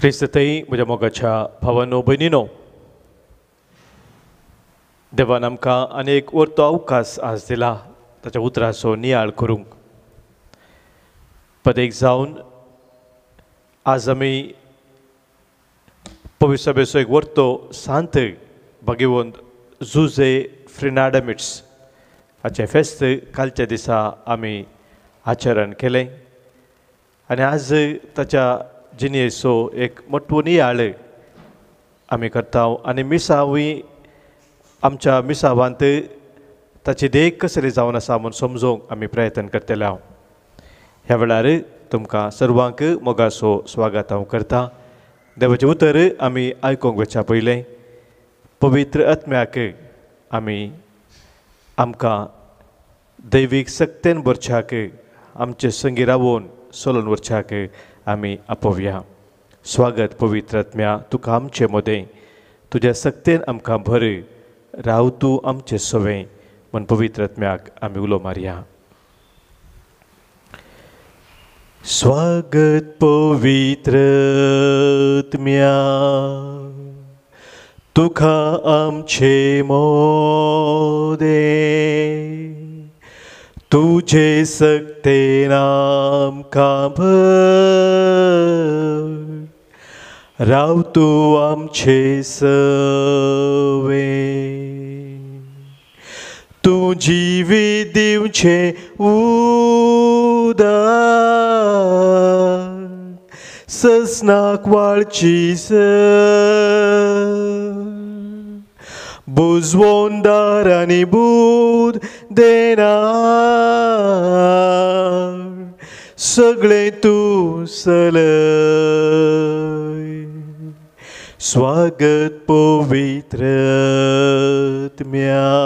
크리스테이 무자모가차 바와노 베니노 देवान आमकां आनीक उरतो अवकाश आज दिला ताच्या उतराचो नियाळ करूंक पदेक जावन आज आमी एक वर्तो सांत भागिवंत जुजे फ्रिनाडमिट्स हाचें फेस्त कालच्या दिसा आमी आचरण केलें आनी आज ताच्या जिनेसो एक मोठवणी आळे आम्ही करता आणि मिसावी आमच्या मिसावांत ताची देख कसरी जावन आसा म्हणून समजूंक आमी प्रयत्न करतले हांव ह्या वेळार तुमकां सर्वांक मोगासो स्वागत हांव करता देवाचे उतर आमी आयकूंक वचा पयलें पवित्र आत्म्याक आमी आमकां दैवीक सक्तेन भरच्याक आमचे संगी रावून सोलून वरच्याक आम्ही आपोवया स्वागत पवित्रात्म्या तुका आमचे मोदे तुज्या सक्तेन आमकां भर राव तूं आमचे सवें म्हण पवित्रात्म्याक आमी उलो मारया स्वागत पवित्रत्म्या तुका आमचे मोदे तुझे सकते नाम का भर राव तू आमचे सवे तुझी दिवचे उदा ससनाक वाळची स बुजवोन दार आनी बूद de nar, Săgletul sălăi, Soagăt povitrăt mea,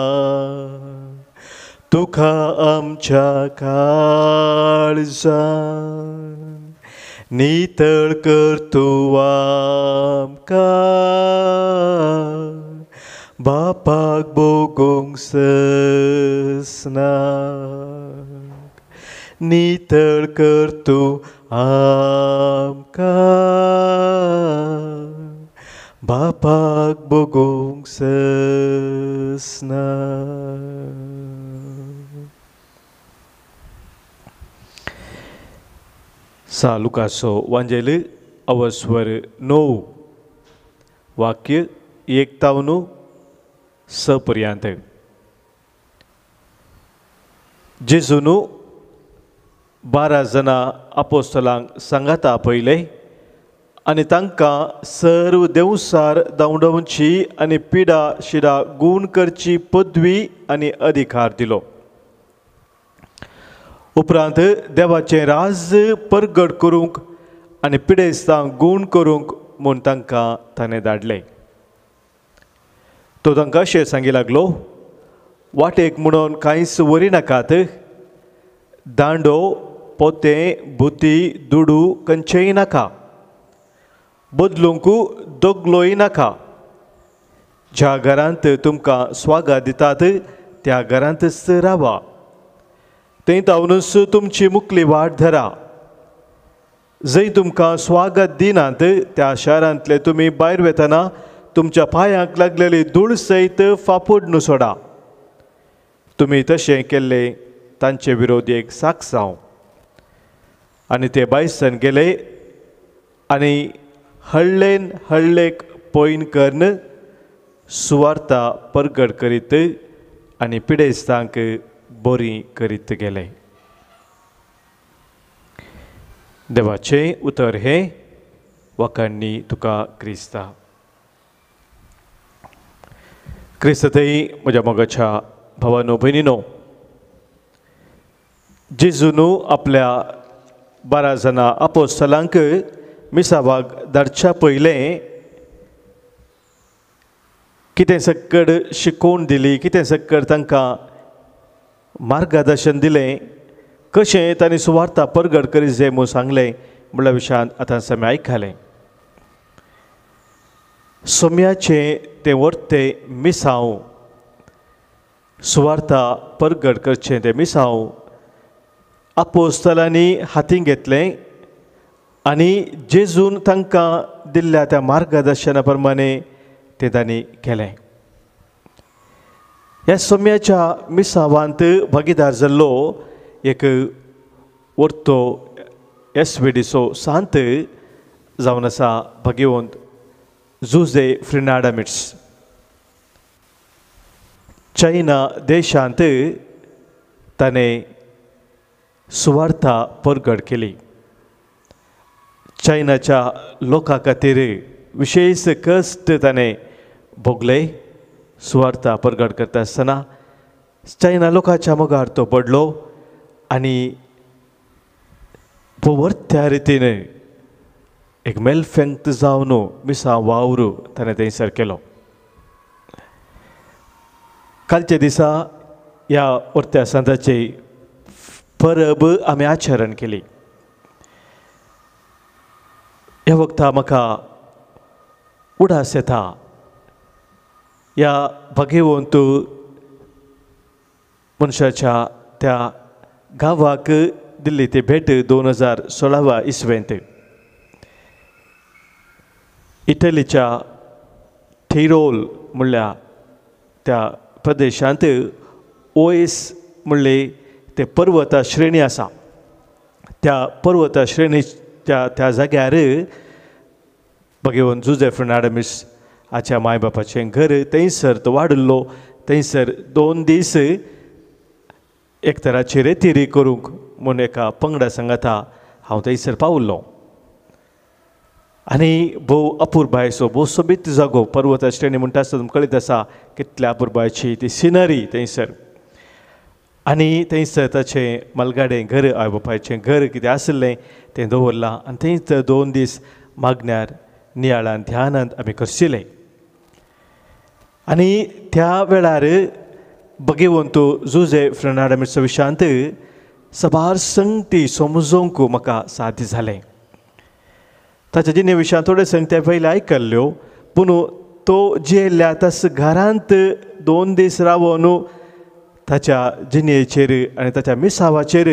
Tu ca am cea calza, Nită-l am cal, Bapak Bogong sesnak Nitel terkertu amka. Bapak bogong sesnak Sa Lukaso Wanjele awaswar no Wakil Yektaunu सपर्यंत जेजू बारा जणां आपोस्तलांक सांगाता पहिले आनी तांकां सर्व देवसार दावडवची आनी पिडा शिडा गूण करची पदवी आनी अधिकार दिलो उपरांत देवाचें राज परगड करूंक आनी पिडेस्तांक गूण करूंक म्हूण तांकां ताणें धाडलें तो तांकां अशें सांगी लागलो वाटेक म्हणून कांयच नाकात दांडो पोते बुती दुडू कंचेय नाका बदलूंकू दोगलोय नाका ज्या घरांत तुमकां स्वागत दितात त्या घरांतच रावा थंय तावनूच तुमची मुकली वाट धरा जंय तुमकां स्वागत दिनात त्या शारांतले तुमी भायर वेतना तुमच्या पायांक लागलेली धूळ सहित फापूड नुसोडा सोडा तुमी तशें केल्ले तांचे एक साक्ष हांव आनी ते बायसन गेले आनी हळलेन हळलेक पयन करन सुवार्ता परगड करीत आनी पिडेस्तांक बोरी करीत गेले देवाचें उतर हें वकांनी तुका क्रिस्तां क्रिस्तही म्हज्या मोगाच्या भावानो भयणीनो जेजूनू आपल्या बारा जाणां आपोस्तलांक मिसावाग धाडच्या पयलें कितें सक्कड शिकोवन दिली कितें सक्कड तांकां मार्गदर्शन दिलें कशें ताणी सुवार्ता परगड करीत जाय म्हूण सांगलें म्हणल्या विशयान आतां समी सोम्याचे ते वरते मिसाव सुवार्था परगड करचे ते मिसाव आपोस्तलांनी हातीन घेतले आणि जेजून तांकां दिल्ल्या त्या मार्गदर्शना प्रमाणे ते तांणी केले ह्या सोम्याच्या मिसावांत भागीदार जाल्लो एक वर्तो एस वेडीचो सांत जावन आसा भगिवंत झुझे Fernandes. चायना దేశాంత తనే सुवार्थ परगड केली चायनाच्या लोकां खातीर विशेष कश्ट ताणें भोगले सुवार्थ परगड करता आसतना चायना लोकांच्या मुखार तो पडलो आनी भोवर्त्या रितीन एक मेल te मिसा मिसा वावरू wauru tane कालचे केलो कालच्या दिसा या उरत्या संताची परब आमी आचरण केली ह्या वखदा म्हाका उडास येता ह्या भाग्यवंतू मनशाच्या त्या गांवाक दिल्ली ती भेट दोन हजार सोळावा इसवेंत इटलीच्या थिरोल म्हणल्या त्या प्रदेशांत ओएस म्हणले ते पर्वता श्रेणी आसा त्या पर्वत श्रेणीच्या त्या जाग्यार भगवन जुजे फर्नाडमीस हाच्या माय बापाचें घर थंयसर तो वाडिल्लो थंयसर दोन दीस एक तराची रेतिरी करूंक म्हूण एका पंगडा संगाता हांव थंयसर पावल्लो आणि भोव अपुरबायेचो भोव सोबीत जागो पर्वत श्रेणी म्हणटा आसतना तुमकां कळीत आसा कितल्या अपुरबायेची ती सिनरी थंयसर आणि थंयसर ताचे मलगाडे घर आय बापायचें घर कितें आसलें तें दवरलां आनी थंयसर दोन दीस मागण्यार नियाळान ध्यानांत आमी करशिले आनी त्या वेळार बगेवंतू जुजे मिरसो विशांत सबार संगती समजोंक म्हाका साद्य जालें ताच्या जिने विषया थोडे संग त्या पयलीं आयकल्ल्यो पूण तो जेल्ल्या तस घरांत दोन दीस न्हू ताच्या जिनेचेर आनी ताच्या मिसावाचेर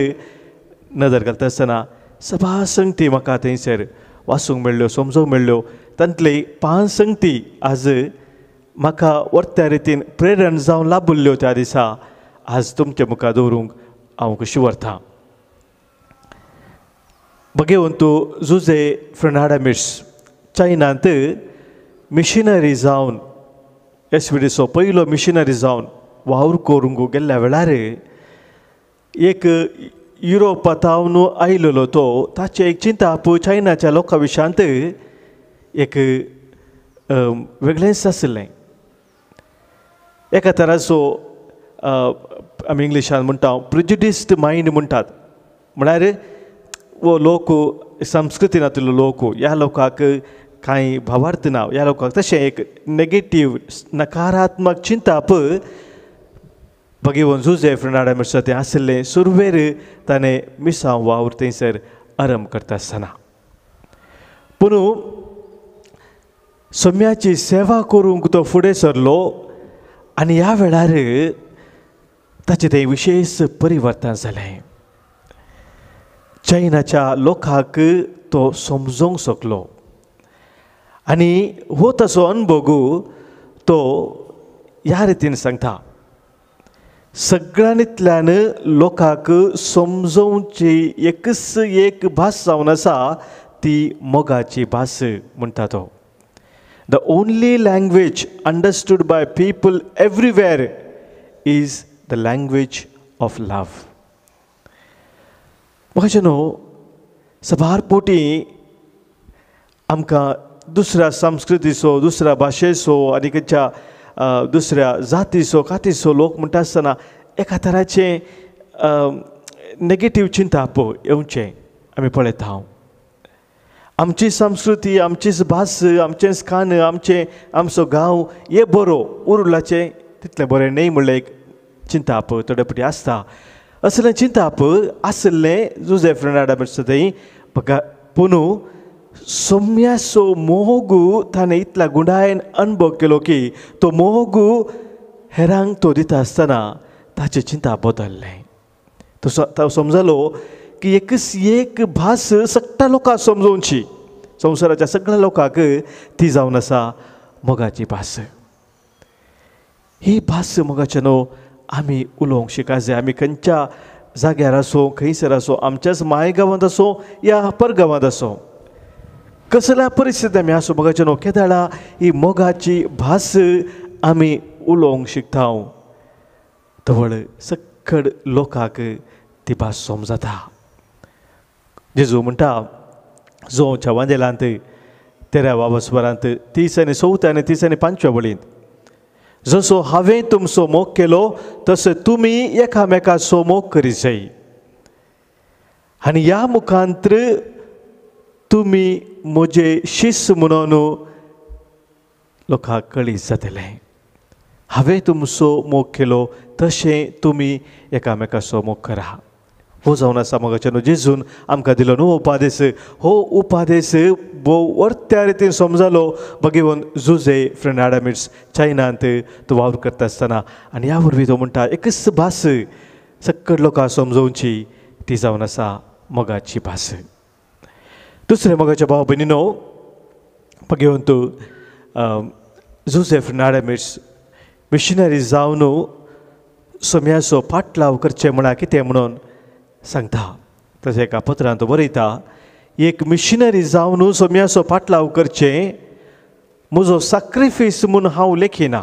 नदर घालता आसतना सभा संगती म्हाका थंयसर वाचूंक मेळ्ळ्यो समजूंक मेळ्ळ्यो तांतली पान संगती आज म्हाका वरत्या रितीन प्रेरण जावन लाबुल्ल्यो त्या दिसा आज तुमच्या मुखार दवरूंक हांव कशी व्हरतां Bagi Jose Zuze Fernanda Mirs, China nanti missionary zaun, SPD so पहिलो missionary zaun, वावर कोरुंगो गेल्ल्या वेळारे एक युरोप तावन तो ताची एक चिंता पळय चायनाच्या लोकां विशांत एक वेगळेंच आशिल्लें एका तराचो आमी इंग्लिशान म्हणटा प्रिजुडिस्ड मायंड म्हणटात म्हळ्यार वो लोक संस्कृतीनातलो लोक या लोकांक कांय भावार्थ ना या लोकांक तसे एक नेगेटिव्ह नकारात्मक चिंताप पळय भगिवन जे फ्रेंडा मिरसा तें आशिल्लें सुरवेर ताणें मिसांव वावर थंयसर आरंभ करता आसतना पूण सोम्याची सेवा करूंक तो फुडें सरलो आनी ह्या वेळार ताचें तें विशेश परिवर्तन जालें चैनाच्या लोकांक तो समजूंक शकलो आनी हो तसो अनुभवू तो ह्या रितीन सांगता सगळ्यांतल्यान लोकांक समजोवची एकच एक भास जावन आसा ती मोगाची भास म्हणटा तो the only language understood by people everywhere is the language of love नो सभार पोटी आमकां दुसऱ्या संस्कृतीचो दुसऱ्या भाशेचो आनी खंयच्या दुसऱ्या जातीचो कातीचो लोक म्हणटा आसतना एका तराचे नेगेटीव चिंता पळय येवचें आमी पळयता हांव आमची संस्कृती आमचीच भास आमचें स्थान आमचे आमचो गांव हे बरो उरलाचें तितलें बरें न्ही म्हणलें एक चिंता पळय थोडे पटी आसता ಅಸಲ चिंताप असले ಜುಜೆಫ್ರನ್ ಅಡಬಿಡ್ಸದೈ ಬಕ ಪುನು सोम्या सो मोगू ताणें इतल्या गुंडायन अनुभव केलो की तो मोगू हेरांक तो दिता आसतना ताचें चिंता बदलले तो समजलो की एकच एक भास सगळ्या लोकांक समजूनची संवसाराच्या सगळ्या लोकांक ती जावन आसा मोगाची भास ही भास मोगाच्या न्हू आम्ही उलोवंक शिकाचे आम्ही खंच्या जाग्यार आसूं खंयसर आसूं आमच्याच मायगांवांत आसूं या परगांवांत आसूं कसल्या परिस्थिती आमी आसूं मोगाच्या धाडा ही मोगाची भास आम्ही उलोवंक शिकता तवळ सखड लोकांक ती भास सोम जाता जेजू म्हणटा जो छवांदेलांत तेरा वावस्वरांत तीस आनी चवथ्या आनी तीस आनी पांचव्या वळींत जसो हांवें तुमचो मोग केलो तसो तुमी मोग करी जाय आनी ह्या मुखांत्र तुमी म्हजे शिस्त म्हणून लोकांक कळी जातलें हांवें तुमचो मोग केलो तशें तुमी एकामेकाचो मोग करा ಹೋಸವನ ಸಮಾಗಚನು ಜಿಜುನ್ ಆಮಕಾं नो उपादेश हो उपादेश ಬೋವರ್ त्या रितीन समजालो बगे झुजे जुजे फ्रेनाडामिट्स चायनांत तो वावर करता आसतना आनी ह्या वरवीं तो म्हणटा एकच भास सक्कड लोकां समजोवची ती जावन आसा मगाची भास दुसरे मगाचे भाव भयणीनो नो वन तूं जुझे फ्रेनाडामिट्स मिशनरी जावन सोम्यासो पाटलाव करचे म्हणा कितें म्हणून सांगता तसे एका पत्रांत बरयता एक मिशनरी जावन सोम्यासो पाटलाव करचे म्हजो सॅक्रिफीस म्हूण हांव लेखिना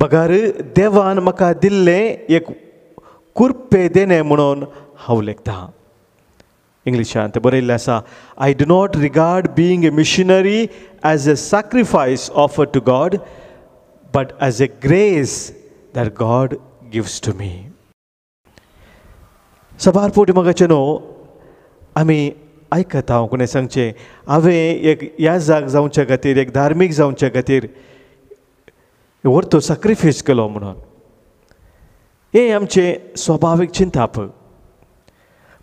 बगार देवान म्हाका दिल्लें एक कुर्पे देणे म्हणून हांव लेखता इंग्लिशांत तें बरयल्लें आसा I do not regard being a missionary as a sacrifice offer to God but as a grace that God gives to me સભારપુટ न्हू आमी आयकता हांव कोणें सांगचें हांवें एक जाग जावचे खातीर एक धार्मीक जावचे खातीर व्हरतो सॅक्रिफीस केलो म्हणून हे आमचे स्वभावीक चिंता पळय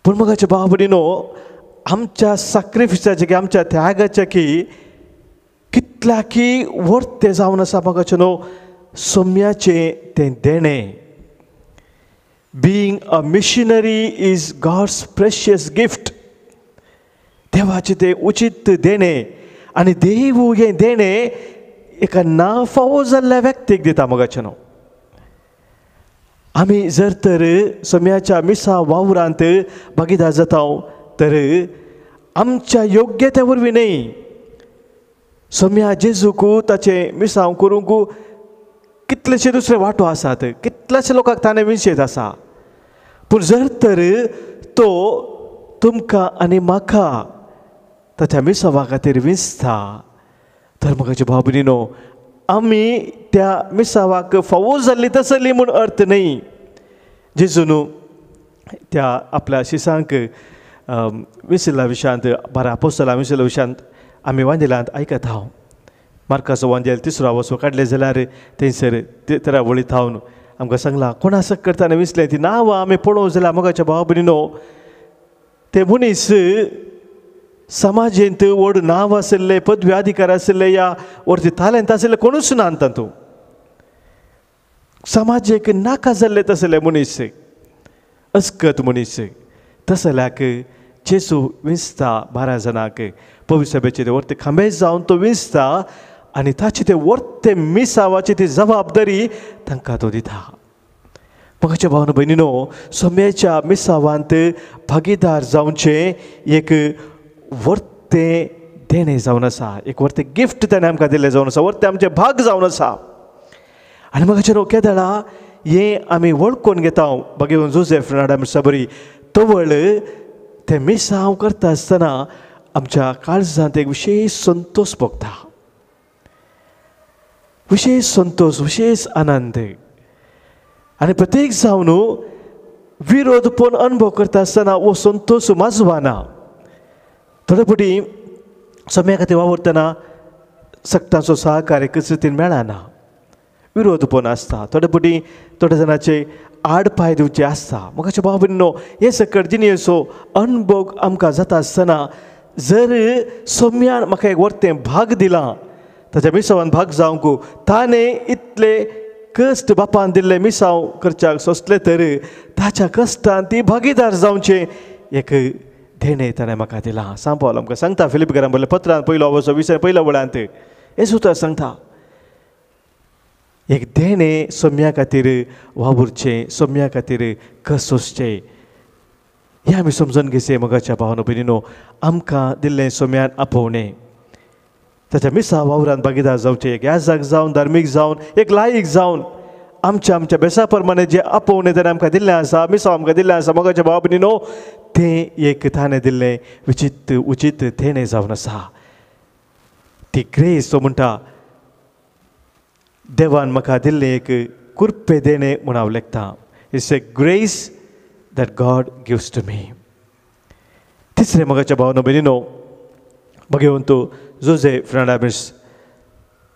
पूण मगाच्या भडी न्हू आमच्या सॅक्रिफिसाचे की आमच्या त्यागाचे की कितल्याकी वर्त तें जावन आसा मगाचे न्हू सोम्याचें तें देणें being a missionary is God's precious gift देवाचे ते उचित देणे आणि देव हे देणे एका ना फावो जाल्ल्या व्यक्तीक दिता मगाचे नाव आमी जर तर सोम्याच्या मिसा वावरांत भागीदार जाता तर आमच्या योग्यते त्या वरवीं न्हय सोम्या जेजूक ताचे मिसांव करूंक कितलेशे दुसरे वांटो आसात कितलेशे लोकांक ताणें विशेद आसा पूण जर तर तो तुमकां आनी म्हाका ताच्या मिसवा खातीर विंचता तर म्हाका न्हू आमी त्या मिसावाक फावो जाल्ली तसली म्हूण अर्थ न्ही जेजू त्या आपल्या शिसांक विसला विशांत बारा आपोस्तला विसला विशांत आमी वांदेलांत आयकत हांव मार्काचो वांदेल तिसरो आवसो काडले जाल्यार थंयसर तेरा वळी थावन आमकां सांगलां कोण आसा करता आनी विसलें ती नांवां आमी पळोवंक जाल्यार आमोगाच्या भाव भयणीनो ते मनीस समाजेंत व्हड नांव आशिल्ले पदवी अधिकार आशिल्ले या वरती तालेंत आशिल्ले कोणूच ना तातूंत समाजेक नाका जाल्ले तसले मनीस अस्कत मनीस तसल्याक जेसू विंचता बारा जाणांक सभेचे वरती खांबे जावन तो विंचता आनी ताचे ते वर्ते मिसावाची ती जबाबदारी तांकां तो दिता म्हाकाच्या भावन भयणीनो सोमेच्या मिसावांत भागीदार जावचें एक वर्तें देणें जावन आसा एक वर्तें गिफ्ट ताणें आमकां दिल्लें जावन आसा वर्तें आमचे भाग जावन आसा आनी म्हाकाच्या रोख्या धाडा हें आमी वळखून घेता बागे जोझेफ नाडाम तो व्हड तें मिसांव करता आसतना आमच्या काळजांत एक विशेश संतोश भोगता विशेष संतोष विशेष आनंद आणि प्रत्येक जावन विरोध पण अनुभव करता असताना व संतोष माजवाना थोडे फावटी समे खातीर सक्तांचो सहकार्य कसरतीन मेळना विरोध पण असता थोडे फावटी थोड्या जणांचे आड पांय दिवचे आसता म्हाका अशें बाबा हे सकट असो अनुभव आमकां जाता आसतना जर सोम्यान म्हाका एक व्हड भाग दिला ताच्या मिसावान भाग जावंकू ताणे इतले कश्ट बापान दिल्ले मिसांव करच्याक सोंसले तर ताच्या कश्टान ती भागीदार जावचें एक धेणे ताणें म्हाका दिला सांग पावलो आमकां सांगता फिलिप घरान बोलले पत्रान पयलो हो विसर पयलो वळांत हे सुद्दां सांगता एक देणे सोम्या खातीर वावुरचे सोम्या खातीर कस सोंसचें हें आमी समजून घेसे मगाच्या भावना भयणीनो आमकां दिल्लें सोम्यान आपोवणें त्याच्या मिसा वावरान बागीदार जावचे गॅसाक जावन धर्मीक जावन एक लायक जावन आमच्या आमच्या बेसा प्रमाणे जे आपोवणे ताणें आमकां दिल्लें आसा मिसा आमकां दिल्लें आसा मोगाच्या भाव भयणी न्हू तें एक ताणें दिल्लें विचित उचित तेणें जावन आसा ती ग्रेस तो म्हणटा देवान म्हाका दिल्लें एक कुर्पे देणें म्हूण हांव लेखता it's a grace that God gives to me तिसरें मोगाच्या भावना भयणी न्हू जो जे జోజే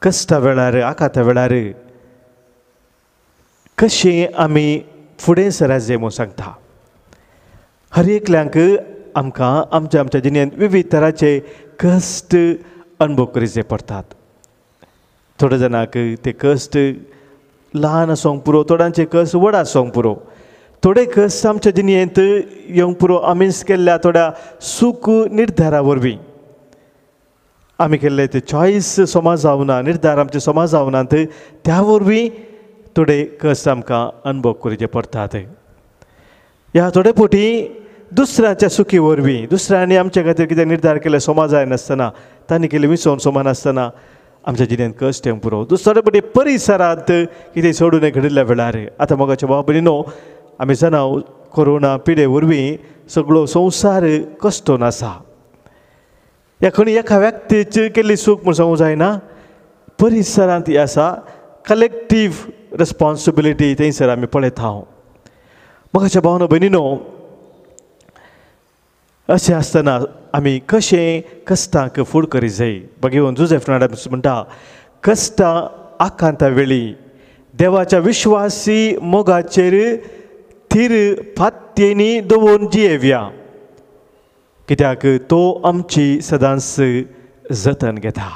कष्टा वेळार आखाता वेळार कशें आमी फुडें सरस जाय म्हूण सांगता हर एकल्यांक आमकां आमच्या आमच्या जिणेंत विविध तरांचे कश्ट अणभव करचे पडटात थोड्या जाणांक ते कश्ट ल्हान आसूंक पुरो थोड्यांचे कश्ट व्हड आसूंक पुरो थोडे कश्ट आमच्या जिणेंत येवंक पुरो आमी केल्ल्या थोड्या सुख निर्धारा वरवीं आम्ही केल्ले ते चॉईस समाज जावना निर्धार आमचे समाज जावना थंय त्या थोडे कष्ट आमकां अनुभव करचे पडतात ह्या थोडे फोटी दुसऱ्याच्या सुखी वरवीं दुसऱ्यांनी आमच्या खातीर कितें निर्धार केले सोमा जायनासतना तांणी केले विसवण सोमानासतना आमच्या जिणेंत कश्ट पुरो दुसरे फावटी परिसरांत कितें सोडून घडिल्ल्या वेळार आतां मोगाच्या बाबा भयणीनो आमी जाणां कोरोना पिडे वरवीं सगळो संवसार कश्टोन आसा ಯಾಕಂದ್ರೆ ಯಾಕೆ ವ್ಯಕ್ತಿ ಚಿಳಿಕೆಯಲ್ಲಿ ಸೂಕ್ಷ್ಮ ಸಮುದಾಯನ परिसरात ಅಂತ असा कलेक्टिव रेस्पॉन्सिबिलिटी थंयसर आमी पळयत आहोत म्हाका अशें भावना भयणीनो अशें आसतना आमी कशें कश्टांक फूड करी जाय बघ घेवन जुझे फर्नांडीस म्हणटा कश्टां आकांता वेळी देवाच्या विश्वासी मोगाचेर थीर फात्येनी दोन जियेव्या कित्याक तो आमची सदांच जतन घेता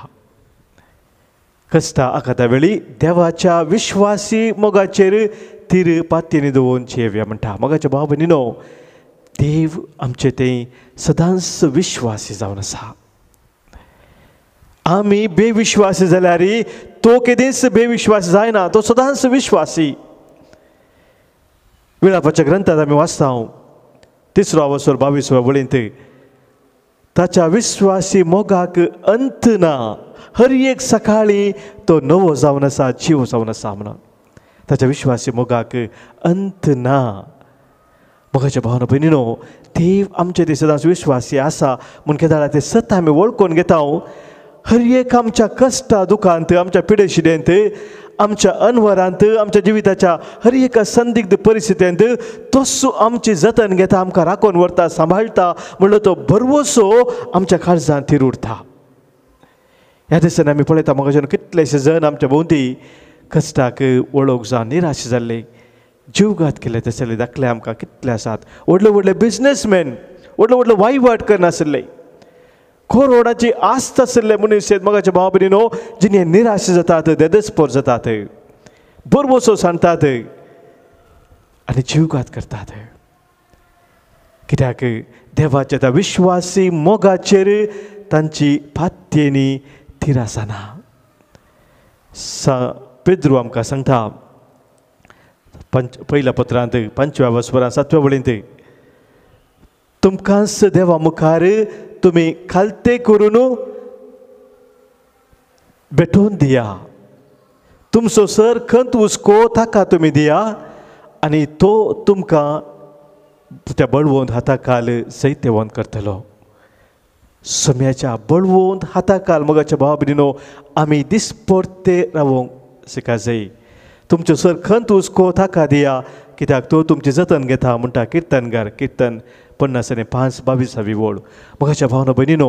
कसता आखाता वेळी देवाच्या विश्वासी मोगाचेर तीर पातयेनी दवरून जेवया म्हणटा मोगाच्या भाव भयणीनो देव आमचे ते सदांच विश्वासी जावन आसा आमी बेविश्वासी जाल्यार तो केदीच बेविश्वास जायना तो सदांच विश्वासी विळापाच्या ग्रंथात आमी वाचता तिसरो आवसर बावीस वळींत ताच्या विश्वासी मोगाक अंत ना हर एक सकाळी तो नवो जावन आसा जीव जावन आसा म्हणून ताच्या विश्वासी मोगाक अंत ना मोगाच्या भावना भयणीनो देव आमचे ते सदांच विश्वासी आसा म्हूण केदारा ते सत आमी वळखून घेता हर एक आमच्या कष्टा दुखांत आमच्या पिडेशिडेंत आमच्या अनवरांत आमच्या जिविताच्या हर एका संदिग्ध परिस्थितींत तस्सो आमची जतन घेता आमकां राखून व्हरता सांबाळटा म्हणलो तो भरवसो आमच्या काळजांत थीर उरता ह्या दिसांनी आमी पळयता म्हाका कितलेशे जण आमच्या भोंवती कश्टाक वळोख जावन निराश जाल्ले जीवघात केले तसले दाखले आमकां कितले आसात व्हडले व्हडले बिजनेसमॅन व्हडले व्हडले वायवाट करनासले कोरोनाची आस्त आसले मनीस मगाच्या भाव भहिणीनो जिने निराश जातात देदस्पोर जातात बोरबोसो सांगतात आणि जीवघात करतात कित्याक देवाचे त्या विश्वासी मोगाचेर तांची पात्येनी थीर सा पेद्रू आमकां सांगता पंच पयल्या पत्रांत पंचव्या वस्परांत सातव्या वळींत तुमकांच देवा मुखार तुम्ही खालते करून भेटून दिया तुमचो सर खंत हुस्को ताका तुम्ही दिया आणि तो तुमका त्या बळवून हाता काल करतलो सोम्याच्या बळवून हाता काल मगाच्या भावा बिनो आम्ही दीस परते रावूंक शिका जाई तुमचो सर खंत हुस्को ताका दिया कित्याक तो तुमची जतन घेता म्हणटा कीर्तनगार कीर्तन पन्नास आणि पाच बावीसावी ओळ मग अशा भावना बहिणीनो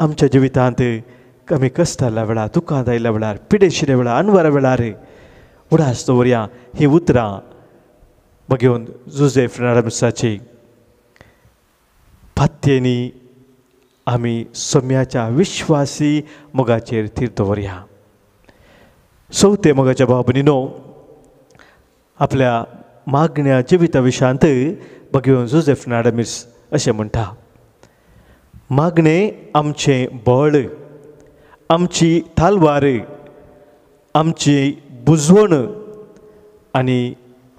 आमच्या जिवितांत कमी कष्टाला वेळा दुःखादायला वेळार पिडेशिऱ्या वेळा अनवरा वेळा रे उडास दवरया ही उतरां मग घेवन जुजे फ्रेनाडम्साची पातयेनी आमी सोम्याच्या विश्वासी मोगाचेर तीर्थ दवरया मगाच्या मोगाच्या भावनीनो आपल्या मागण्या जिविता विशांत भगवंत जुझेफ नाडमीस असे म्हणटा मागणे आमचे बळ आमची तालवार आमची बुजवण आणि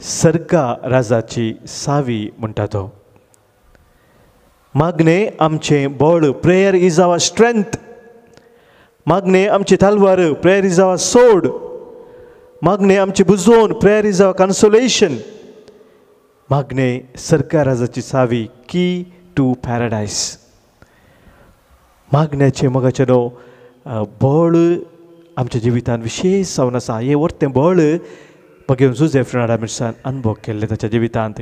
सरका राजाची सावी म्हणटा तो मागणे आमचें बळ प्रेयर इज आवर स्ट्रेंथ मागणे आमची तालवार प्रेयर इज आवर सोड मागणे आमची बुजवण प्रेयर इज आवर कन्सोलेशन मागणे सरकारची सावी की टू पॅराडाईस मागण्याचे नो बळ आमच्या जिवितान विशेष जावन आसा हे व्हर बळ मगे फ्रेंडा मिरसान अनुभव केल्ले ताच्या जिवितांत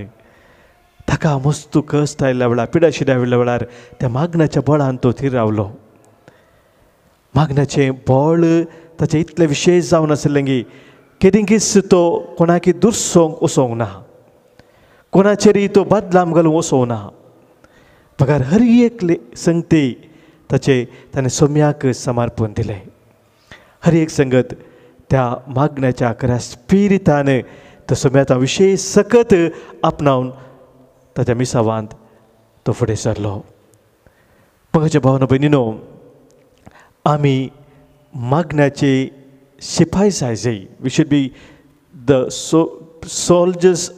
ताका मस्त कश्ट आयिल्ल्या वेळार शिड्या आयिल्ल्या वेळार त्या मागण्याच्या बळान तो थीर रावलो मागण्याचे बळ ताचें इतले विशेष जावन आशिल्लें की केदिंगीस तो कोणाकी दुरसोंक उसोंक ना कोणाचेरी तो बदलाम घालूंक सोना पगार हर एक संगती ताचे ताणें सोम्याक समर्पण दिले हर एक संगत त्या मागण्याच्या खऱ्या स्पिरितान तो सोम्याचा विषय सकत आपणावून ताच्या मिसावांत तो फुडें सरलो पंगच्या भावना भयणीनो आम्ही मागण्याचे शिफाय सायजे we should be the so soldiers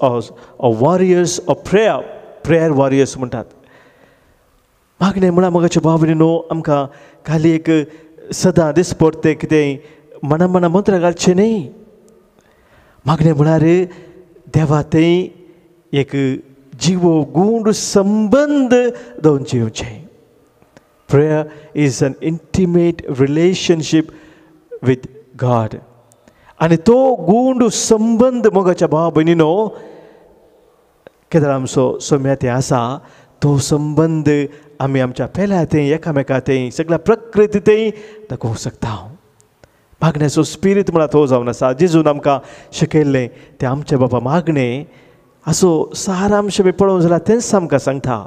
warriors of prayer prayer warriors म्हणतात मागणे म्हणा मगाचे भाव न्हू आमकां खाली एक सदां दीस ते कितें मना मना मंत्र घालचें न्ही मागणें म्हळ्यार देवा तें एक जिवो गूंड संबंद दोन जिवचे prayer is an intimate relationship with God आणि तो गूंड संबंध मोगाच्या भावा भयणीनो केदार आमचो ते असा तो संबंध आम्ही आमच्या पेल्या ते एकामेका ते सगळ्या प्रकृती ते दाखवू शकता मागण्याचं मागण्याचो स्पिरीत तो जावन आसा जेजून आमकां शिकयल्लें तें आमचें बाबा मागणे असो सारांश बी पळोवंक जाल्यार तेंच आमकां सांगता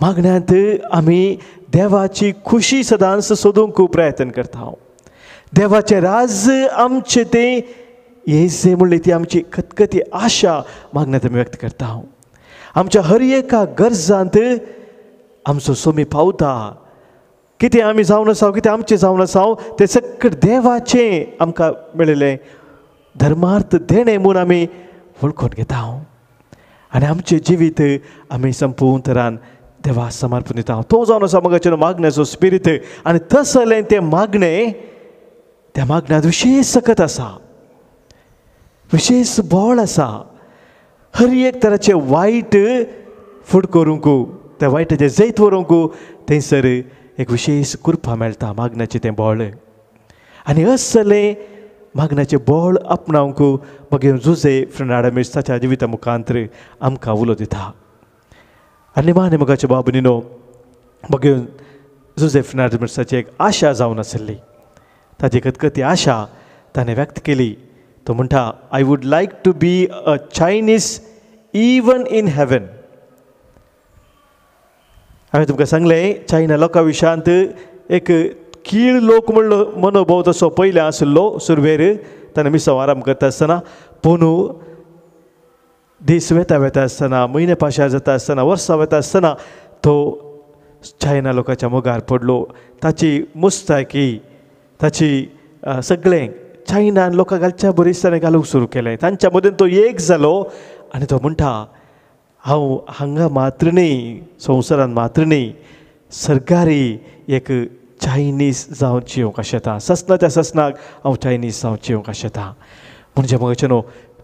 मागण्यांत आमी देवाची खुशी सदांच सोदूंक प्रयत्न करता हांव देवाचे राज आमचें तें येसे म्हणले ती आमची खतखती आशा मागण्यात आमी व्यक्त करता आमच्या हर एका गरजांत आमचो सोमी पावता कितें आमी जावन आसा कितें आमचें जावन आसा तें सगळें देवाचें आमकां मेळिल्लें धर्मार्थ देणें म्हूण आमी वळखून घेता हांव आनी आमचें जिवीत आमी संपूर्ण तरान देवा समर्पण दिता तो जावन आसा मगाचेर मागण्याचो स्पिरीत आनी तसलें तें मागणें त्या मागण्यात विशेष सकत असा विशेष बॉळ असा हर एक तराचे वाईट फूड करूंकू त्या वाईटाचे जैत वरूंक थंयसर एक विशेष कृपा मेळटा मागण्याचे ते बोळ आनी असले मागण्याचे बोळ आपणावंक मागीर जुजे फ्रेंडाडा मिस ताच्या जिविता मुखांतर आमकां उलो दिता आनी बाबू बाबनीनो मागीर जुजे फ्रेंडाडा मिसाची एक आशा जावन आसली ताजी खतखती आशा ताणें व्यक्त केली तो म्हणटा I would like to be a Chinese even in heaven हांवें तुमकां सांगलें चायना लोकां विशांत एक कीळ लोक म्हणलो मनोभव तसो पयल्या आसलो सुरवेर ताणें मिसव आराम करता आसतना पोनू दीस वेता वेता आसतना म्हयने पाशार जाता आसतना वर्सां वेता आसतना तो चायना लोकांच्या मोगार पडलो ताची मुस्तायकी ताची सगळे चायनान लोकां घालच्या बरिस्तान घालूंक सुरू केलें तांच्या मदीं तो एक जालो आनी तो म्हणटा हांव हांगा मात्र न्ही संवसारान मात्र न्ही सरकारी एक चायनीज जावची येवंक आशेता ससना त्या ससनाक हांव चायनीज जावची येवंक आशेता म्हणजे म्हाका न्हू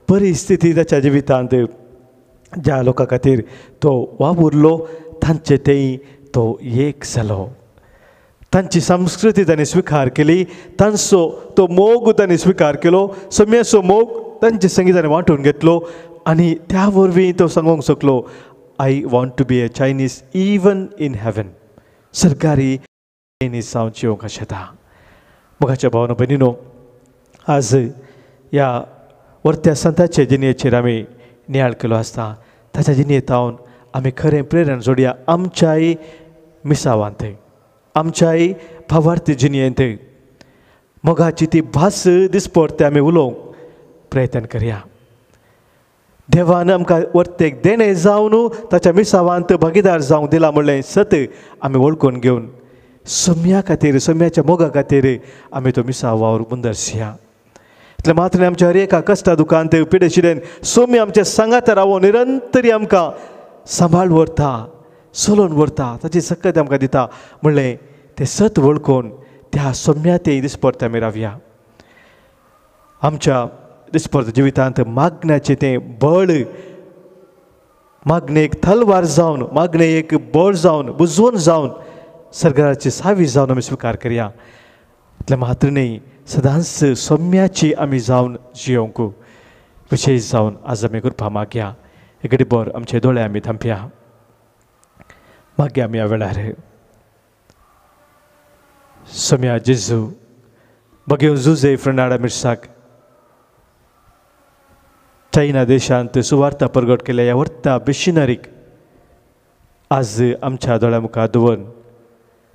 परिस्थिती ताच्या जिवितांत ज्या लोकां खातीर तो वावुरलो तांचे तेय तो एक जालो तांची संस्कृती त्यांनी स्विकार केली त्यांचं तो मोग त्यांनी स्वीकार केलो समेसो मोग तांचे संगीताने वाटून घेतलो आणि त्यावरवी तो सांगू शकलो I want to be a Chinese even in heaven सरकारी चायनीज हांव जेवंक आशेता मुखाच्या भावना नो आज या वर्त्या संताचे जिणेचेर आमी नियाळ केलो असता त्याच्या जिणेंत आम्ही खरे खरें प्रेरण जोडया आमच्याय मिसावांत आमच्याय फावार्थ जिणयेंत मोगाची ती भास दिसपट ते आमी उलोवंक प्रयत्न करया देवान आमकां वर्तेक देणें जावन ताच्या मिसावांत भागीदार जावंक दिला म्हणलें सत आमी वळखून घेवन सम्या खातीर सम्याच्या मोगा खातीर आमी तो मिसाव वावर मुंदरसया इतले मात्र आमच्या हर एका कश्टा दुकांत पिडेशिडेन सोम्य आमच्या सांगात रावून निरंतरी आमकां सांबाळ व्हरता सोलोन व्हरता ताची सकत आमकां दिता म्हणलें तें सत वळखून त्या सोम्या ते दिसपर्त आमी रावया आमच्या दिसपर्त जिवितांत मागण्याचें तें बळ मागणेक तलवार जावन एक बळ जावन बुजोवन जावन सरकाराची सावी जावन आमी स्विकार करया मात्र न्ही सदांच सोम्याची आमी जावन जियोंक विशेष जावन आज आमी करपा मागया एक बर आमचे दोळे आमी थांबया रे सोम्या जिजू मागे झुजे फ्रणाडा मिरसाक चायना देशांत सुवार्ता प्रगट केल्या या वर्ता मिशनरीक आज आमच्या दोळ्या मुखार दवरून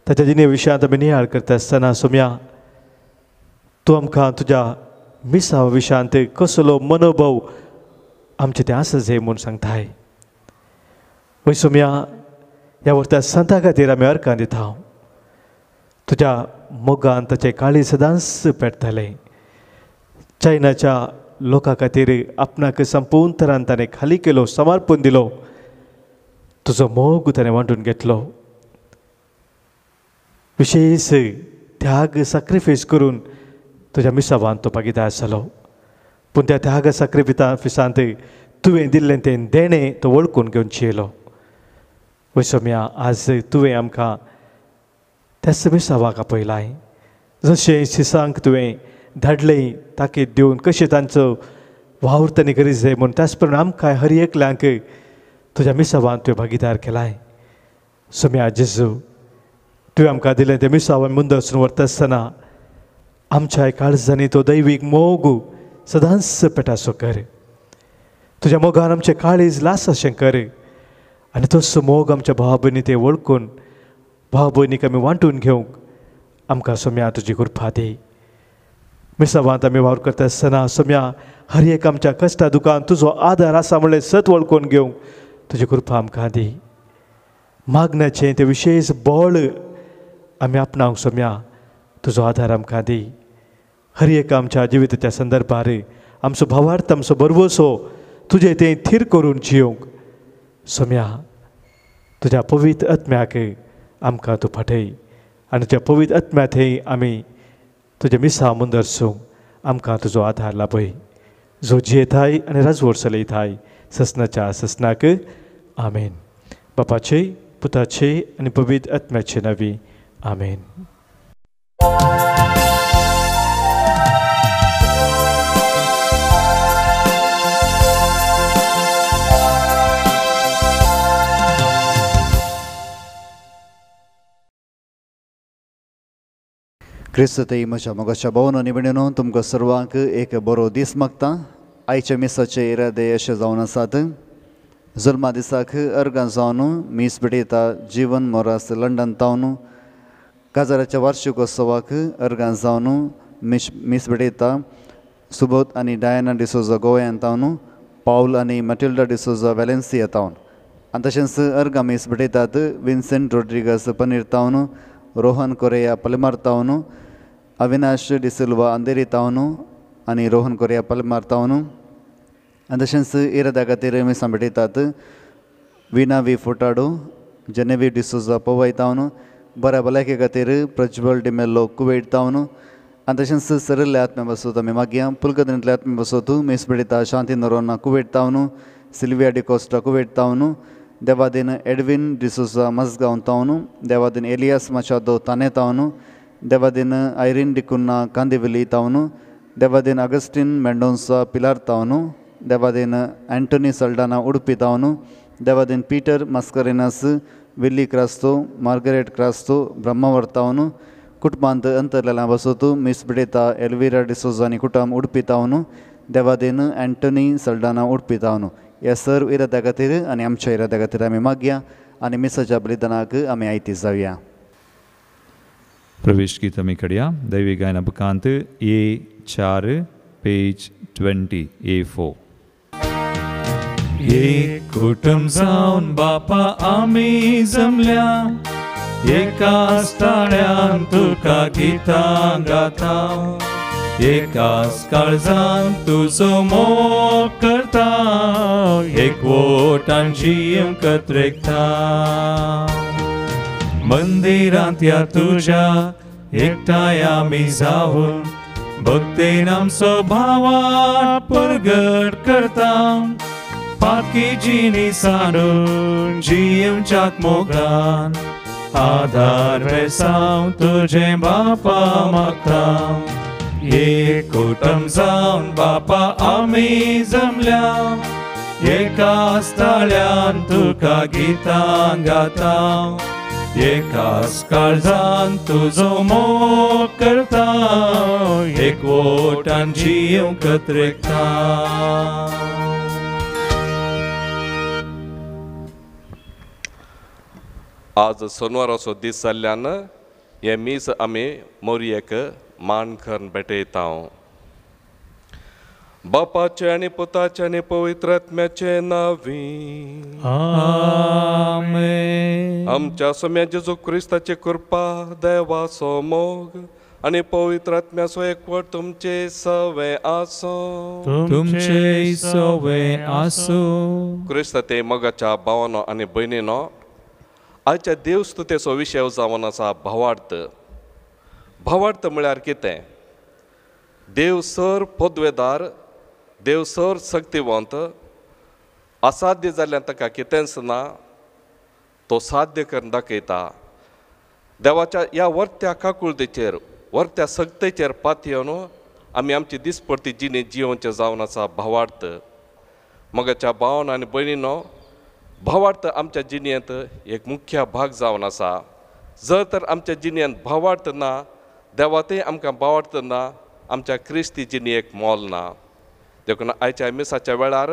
ताच्या जिणे विशयांत आमी नियाळ करता आसतना सोम्या तूं आमकां तुज्या मिसा विशयांत कसलो मनोभव आमचे ते आसा जे म्हूण सांगताय वय सोम्या यावरत्या संता खातीर आमी अर्कान दिता तुज्या मोगान ताचे काळी सदांच पेटतालें चायनाच्या लोकां खातीर आपणाक संपूर्ण तरान ताणें खाली केलो समर्पण दिलो तुजो मोग ताणें वांटून घेतलो विशेष त्याग सॅक्रिफायस करून तुज्या मिसावान तो पागिदार जालो पूण त्या त्याग सॅक्रिफिसा फिसांत तुवें दिल्लें तें देणें तो वळखून घेवन शियेलो म्या आज तुवें आमकां त्या सभे सहभाग आपयलाय जशें शिसांक तुवें धाडलें ताकी दिवन कशें तांचो वावर तांणी गरज जाय म्हणून त्याच प्रमाणे आमकां हर एकल्यांक तुज्या मिसावान तुवें भागीदार केलाय सोम्या जेजू तुवें आमकां दिलें तें मिसाव मुंद वचून व्हरता आसतना आमच्या काळजांनी तो दैवीक मोग सदांच पेटासो कर तुज्या मोगान आमचें काळीज लास अशें कर आणि तो मोग आमच्या भाव ते वळखून भाव भयणीक आमी वांटून घेऊ आमकां सोम्या तुजी कृपा दी मिसावांत आमी वावर करता आसतना सोम्या हर एक आमच्या कश्टा दुकान तुजो आदार आसा म्हणले सत वळखून घेऊ तुजी कृपा आमकां दे मागण्याचे ते विशेष बळ आम्ही आपणावंक सोम्या तुजो आधार आमकां दे हर एक आमच्या जिविताच्या संदर्भार आमचो भावार्थ आमचो बरवसो तुजें ते थीर करून जियोंक सोम्या तुझ्या पवित्र आत्म्याक आमकां तूं फाटय आनी तुज्या पवित्र आत्म्या थंय आमी तुज्या मिसा मुंदर आमकां तुजो आधार लाभय जो जियेताय आनी राजवड चलयताय ससनाच्या ससनाक आमेन बापाचे पुताचे आनी पवित्र आत्म्याचे नवी आमेन क्रिस्त ते म्हज्या मोगाच्या भोवन निबणेन तुमकां सर्वांक एक बरो दीस मागता आयचे मिसाचे इरादे अशें जावन आसात जल्मा दिसाक अर्गां जावन मीस पिडयता जीवन मोरास लंडन तावन काजाराच्या वार्षिकोत्सवाक अर्गां जावन मिस मीस पिडयता सुबोध आनी डायना डिसोजा गोव्यान तावन पावल आनी मटिल्डा डिसोजा वेलेन्सिया तावन आनी तशेंच अर्गां मीस पिडयतात विन्सेंट रोड्रिगस पनीर तावन ರೋಹನ್ ಕೊರೆಯ ಪಲಿಮಾರ್ ಅವಿನಾಶ್ ಡಿಸಿಲ್ವಾ ಅಂದೇರಿ ತಾವನು ಅನಿ ರೋಹನ್ ಕೊರೆಯ ಪಲಿಮಾರ್ ತಾವನು ಅಂದಶನ್ಸ್ ಇರದಾಗ ತಿರುಮಿ ಸಂಬಿಟಿತಾತ್ ವೀನಾ ವಿ ಫೋಟಾಡು ಜನೆವಿ ಡಿಸೋಜ ಪೋವೈತಾವನು ಬರ ಬಲಕೆ ಗತಿರು ಪ್ರಜ್ವಲ್ ಡಿಮೆಲ್ಲೋ ಕುವೇಡ್ತಾವನು ಅಂತಶನ್ಸ್ ಸರಿಲ್ ಆತ್ಮೆ ಬಸೋತ ಮೆಮಗ್ಯ ಪುಲ್ಕದಿಂಟ್ಲೆ ಆತ್ಮೆ ಬಸೋತು ಮೇಸ್ಬಿಡಿತ ಶಾಂತಿ ನರೋನ ಕುವೇಡ್ತಾವನು ಸಿಲ್ವಿಯಾ ಡಿಕೋಸ್ಟ ಕುವೇಡ್ತಾವನು ದೇವಾದೀನ ಎಡ್ವಿನ್ ಡಿಸೋಜಾ ಮಸ್ಗಾಂವ್ ತಾವನು ದೇವಾದೀನ ಎಲಿಯಾಸ್ ಮಚಾದೋ ತಾನೆ ತಾವನು ಐರಿನ್ ಡಿಕುನ್ನ ಕಾಂದಿವಿಲಿ ತಾವನು ದೇವಾದೀನ್ ಅಗಸ್ಟಿನ್ ಮೆಂಡೋನ್ಸಾ ಪಿಲಾರ್ ದೇವಾದೀನ್ ಆಂಟೋನಿ ಸಲ್ಡಾನ ಉಡುಪಿ ದೇವಾದೀನ್ ಪೀಟರ್ ಮಸ್ಕರಿನಸ್ ವಿಲ್ಲಿ ಕ್ರಾಸ್ತು ಮಾರ್ಗರೇಟ್ ಕ್ರಾಸ್ತು ಬ್ರಹ್ಮವರ್ತಾವನು ಕುಟುಂಬಾಂತ ಅಂತರ್ಲೆಲ್ಲ ಬಸೋತು ಮಿಸ್ ಬಿಡೇತಾ ಎಲ್ವಿರಾ ಡಿಸೋಜಾನಿ ಕುಟಮ್ ಉಡುಪಿ ತಾವನು ಆಂಟೋನಿ ಸಲ್ಡಾನ ಉಡುಪಿ या सर्व इराद्या खातीर आनी आमच्या इराद्या खातीर आमी मागया आनी मिसाच्या बलिदानाक आमी आयती जावया प्रवेश गीत आमी कडया दैवी गायन बुकांत ए चार पेज ट्वेंटी ए फोर एक कुटुंब जावन बापा आमी जमल्या एका ताळ्यान तुका गाता Ekas tu somor cărta, Ecvotanjim către ta. Mândirat ea tuja, एकटाया मी जाऊन भक्तीनाम स्वभावात परगट करता पाकी जिनी सारून जीव चाक मोगान आधार वेसाव तुझे बापा मागता एकोटम जाऊन बापा आम्ही जमल्या एका ताळ्यान तुका गीतां गाता एकाच काळजान तुजो मोग करता एकवटान जीव कत्रेकता आज असो दीस जाल्ल्यान हे मीस आमी मोरयेक मानखन भेटयतां बापाचे आणि पुताचे आणि पवित्र आत्म्याचे नावी आमच्या सोम्या जेजू ख्रिस्ताचे कृपा देवाचो मोग आणि पवित्र सो एकवट तुमचे सवे आसो तुमचे सवे आसो क्रिस्त ते मगाच्या भावानो आणि बहिणीनो आजच्या देवस्तुतेचो विशय जावन आसा भावार्थ भावार्थ म्हळ्यार कितें सर पदवेदार सर सक्तीवंत असाध्य जाल्ल्यान ताका कितेंच ना तो साध्य करून दाखयता देवाच्या ह्या वर्त्या काकुळतेचेर वरत्या सक्तेचेर पातयेवन आमी आमची दिसपडती जिणे जिवनचे जावन आसा भावार्थ मगाच्या भावन आनी भयणीनो भावार्थ आमच्या जिणेंत एक मुख्य भाग जावन आसा जर तर आमच्या जिणेंत भावार्थ ना देवातय आमकां बावट तेन्ना आमच्या क्रिस्ती न्हियेक मोल ना देखून आयच्या मिसाच्या वेळार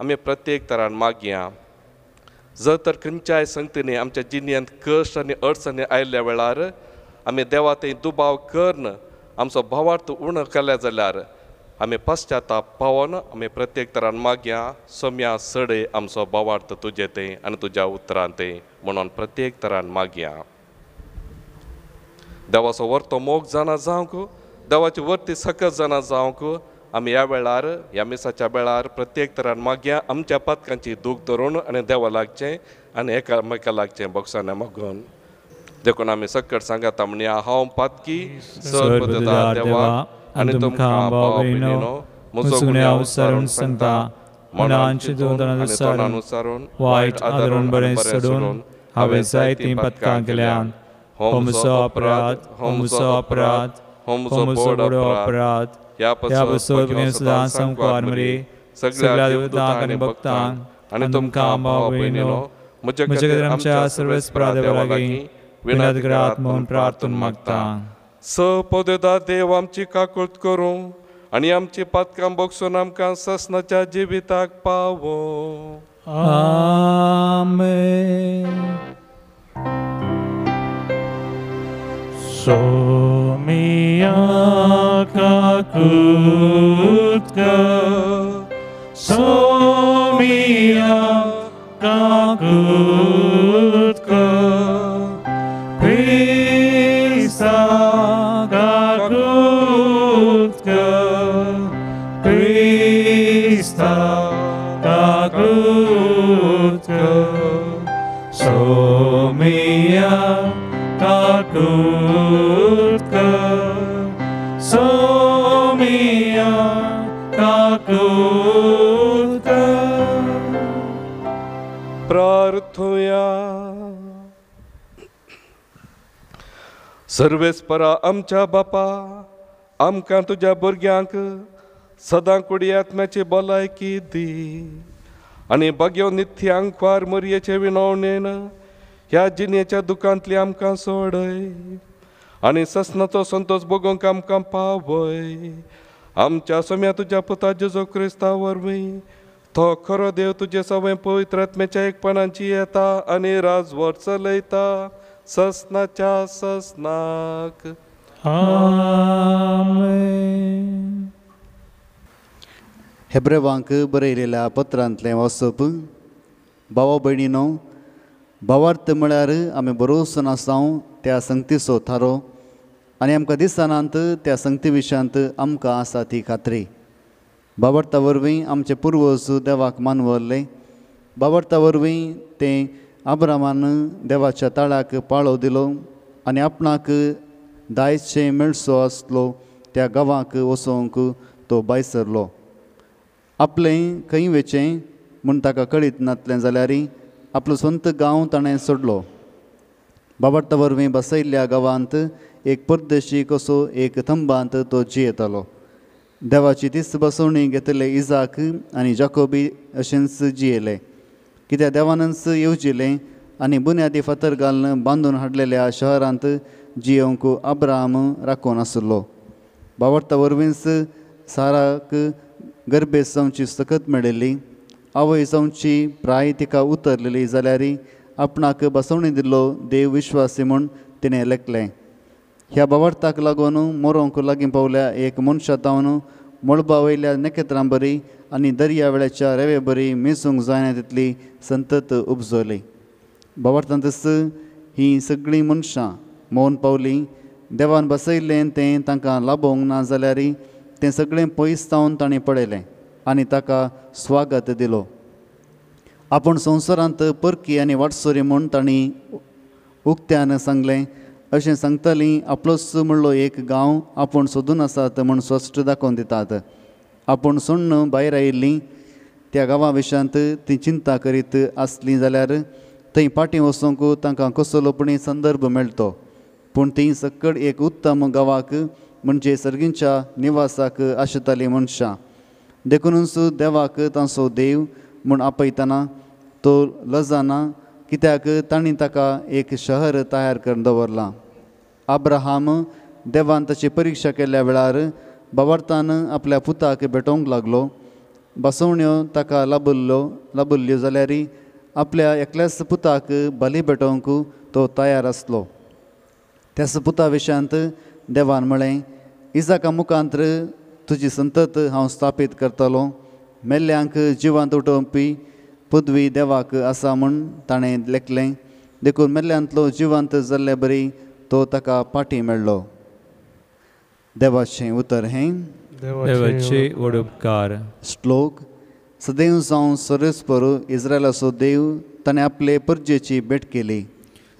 आमी प्रत्येक तरान मागया जर तर खंयच्याय संगतीने आमच्या जिणेंत कश्ट आनी अडचणी आयल्या वेळार आमी देवा थंय दुबाव करन आमचो भावार्थ उणो केल्या जाल्यार आमी पश्चाताप पावन आमी प्रत्येक तरान मागया सोम्या सडय आमचो भावार्थ तुजे ते आनी तुज्या उतरांत ते म्हणून प्रत्येक तरान मागया देवाचो तो मोग जाणा जावंक देवाचे वर्ती सकत जाणा जावंक आमी ह्या वेळार ह्या मिसाच्या वेळार प्रत्येक तरान मागया आमच्या पातकांची दूख धरून आनी देवा लागचें आनी एकामेका लागचें बॉक्सान मागून देखून आमी सक्कड सांगाता म्हण हांव पातकी देवा आनी तुमकां म्हजो सांगता मनांचे वायट आदरून बरें सोडून हांवें जायतीं पदकां केल्यान होमसो अपराध होमसो अपराध होमसो बरो अपराध ह्या पासून तुवें सदांच सामकार मरे सगळ्या देवतांक आनी भक्तांक आनी तुमकां भाव भयणीनो म्हजे खातीर आमच्या सर्व स्पर्धा लागीं विनादग्रात म्हणून प्रार्थून मागता स पददा देव आमची काकुळत करू आणि आमची पातकां बगसून आमकां सस्नाच्या जिविताक पावो आमेन somiaka kutka सर्वेस आमच्या बापा आमकां तुज्या भुरग्यांक सदां कुडी आत्म्याची भलायकी दी आनी बग्यो निथ्य आंकवार मरयेचे विणवणेन ह्या जिनेच्या दुकांतली आमकां सोडय आनी ससनाचो संतोष भोगोवंक आमकां पावय आमच्या सोम्या तुज्या पुता जेजो क्रिस्तांव वरवीं तो खरो देव तुजे सवय पवित्र आत्म्याच्या एकपणाची येता आनी राजवर चलयता ससनाच्या ससनाक हेब्रेवांक बरयलेल्या पत्रांतलें वचप भयणी भयणीनो भावार्थ म्हळ्यार आमी बरोवसून आसांव त्या संगतीचो थारो आनी आमकां दिसनांत त्या संगती विशयांत आमकां आसा ती खात्री बाबार्था वरवीं आमचे पुर्वज देवाक मानवल्ले बाबार्था वरवीं तें आब्रामान देवाच्या ताळ्याक पाळो दिलो आणि आपणाक दायचे मेळसो आसलो त्या गांवांक वसोवंक तो बायसरलो आपले खंय वेचे म्हूण ताका कळीत नातलें जाल्यार आपलो स्वंत गांव ताणें सोडलो बाबर्ता बसयल्ल्या गांवांत एक परदेशी कसो एक थंबांत तो जियेतालो देवाची तीस बसवणी घेतले इजाक आनी जाकोबी अशेंच जियेले कित्याक देवानच येवचिलें आनी बुन्यादी फातर घालून बांदून हाडलेल्या शहरांत जियोंक अब्राम राखून आसलो बावर्ता वरवींस साराक गर्भे जावची सकत मेळिल्ली आवय संवची प्राय तिका उतरलेली जाल्यार आपणाक बसवणी दिल्लो देव विश्वासी म्हूण तिणें लेखलें ह्या बावार्थाक लागून मोरोंक लागीं पावल्या एक मनशातावन मळबा वयल्या नखेत्रां बरी आनी दर्या वेळाच्या रेवे बरी मिसूंक जायना तितली संतत उपजवली भावार्थान ही सगळी सगळीं मनशां मोवन पावलीं देवान बसयिल्लें तें तांकां लाबोवंक ना जाल्यारय तें सगळें पयस जावन ताणें पळयलें आनी ताका स्वागत दिलो आपण संवसारांत परकी आनी वाटसोरी म्हूण तांणी उक्त्यान सांगलें अशें सांगतालीं आपलोच म्हणलो एक गांव आपूण सोदून आसात म्हूण स्वस्थ दाखोवन दितात आपूण सोडून भायर आयिल्लीं त्या गांवा विशांत तीं चिंता करीत आसलीं जाल्यार थंय पाटी वचूंक तांकां कसो लोपणी संदर्भ मेळटो पूण तीं सकड एक उत्तम गांवाक म्हणजे सर्गींच्या निवासाक आशितालीं मनशां देखूनच देवाक तांचो देव म्हूण आपयतना तो लजाना कित्याक तांणी ताका एक शहर तयार करून दवरलां आब्रहाम देवान ताची परिक्षा केल्या वेळार बाबार्थान आपल्या पुताक भेटोवंक लागलो बसवण्यो ताका लाबल्ल्यो लाबुल्ल्यो जाल्यारय आपल्या एकल्याच पुताक बली भेटोवंक तो तयार आसलो त्याच पुता विशयांत देवान म्हळें इजाका मुखांत तुजी संतत हांव स्थापीत करतलो मेल्ल्यांक जिवांत उठोवपी पदवी देवाक आसा म्हूण ताणें लेखलें देखून मेल्ल्यांतलो जिवंत जाल्ले बरी तो ताका पाटी मेळ्ळो देवाचें उतर हें देवाचे वडोपकार श्लोक सदैव जावं सरस्पर इज्रायलाचो देव ताणें आपले परजेची भेट केली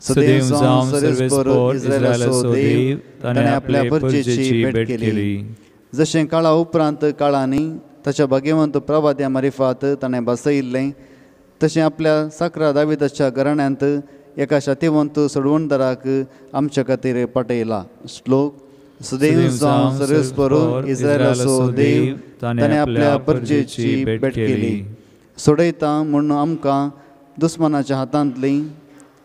सदैव जावं सरस्पर देव ताणें आपल्या परजेची भेट केली जशें काळा उपरांत काळांनी ताच्या भाग्यवंत प्रवाद्या मारिफात ताणें बसयिल्लें तसे आपल्या साकरा दाविदाच्या घराण्यांत एका शातिवंत दराक आमच्या खातीर पाठयला श्लोक सदैव जावं इस्रायलाचो देव ताणें आपल्या परजेची भेट केली सोडयता म्हणून आमकां दुस्मानाच्या हातांतली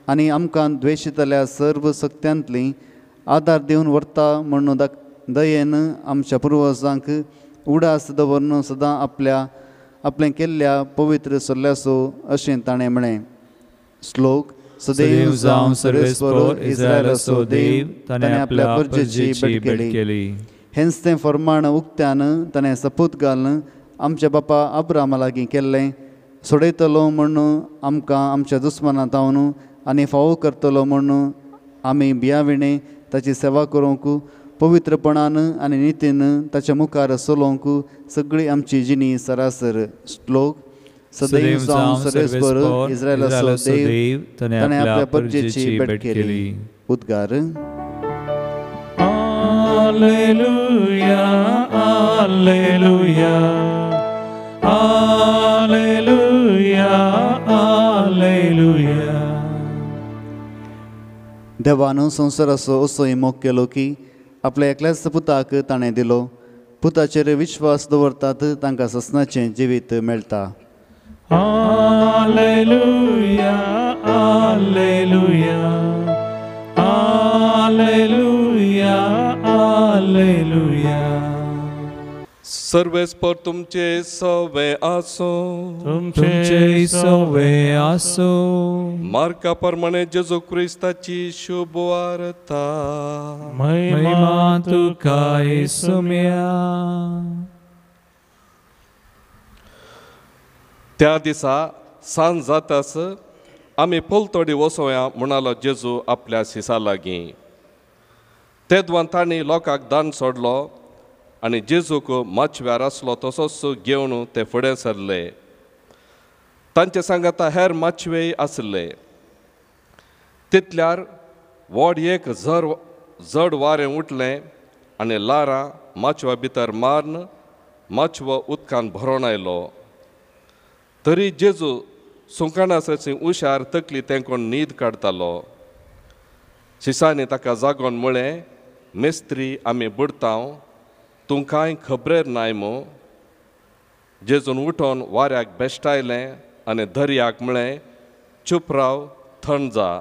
आनी आमकां द्वेशितल्या सर्व सक्त्यांतली आदार दिवन व्हरता म्हणून दयेन आमच्या पुर्वजांक उडास दवरून सदां आपल्या आपलें केल्ल्या पवित्र सल्ल्यासो अशें ताणें म्हळें श्लोक सदैव जावं सर्वेस्वर देव ताणें आपल्या परजेची केली हेंच तें फर्माण उक्त्यान ताणें सपूत घालन आमच्या बापा अब्रामा लागीं केल्लें सोडयतलो म्हण आमकां आमच्या दुस्मानां तावन आनी फावो करतलो म्हण आमी बियाविणे ताची सेवा करूंक पवित्रपणानं आणि नितीन त्याच्या मुखार चलोवंक सगळी आमची जिनी सरासर श्लोक सदैव सरेश्वर सर्वेस्पर इस्रायलाचो देव ताणें आपल्या परजेची भेट केली उद्गार Alleluia, Alleluia, Alleluia, Alleluia. देवान संवसाराचो असो इमो केलो की आपल्या एकल्याच पुताक ताणें दिलो पुताचेर विश्वास दवरतात तांकां ससनाचें जिवीत मेळटा Alleluia, Alleluia, Alleluia, Alleluia. सर्वेस पर तुमचे सवे आसो तुमचे सवे आसो मार्का प्रमाणे जेजू क्रिस्ताची शुभ वार्ता महिमा तुका सुम्या। त्या दिसा सांज जातास आमी पलतडी वसोया म्हणालो जेजू आपल्या सिसा लागीं तेदवान तांणी लोकांक दान सोडलो आणि जेजूक मच वेरासलो आसलो तसोच घेवन ते फुडें सरले तांचे सांगाता हेर माचवेय आसले तितल्यार व्हड एक झर जड वारें उठलें आनी लारां माचवा भितर मारन माचवो उदकान भरोन आयलो तरी जेजू सुंकणासाची उशार तकली कोण न्हीद काडतालो शिसांनी ताका जागोन म्हळें मेस्त्री आमी बुडतांव तुमकांय खबरेर नायमो जेजून उठोन वाऱ्याक बेश्टायलें आनी दर्याक म्हळें चुप राव थंड जा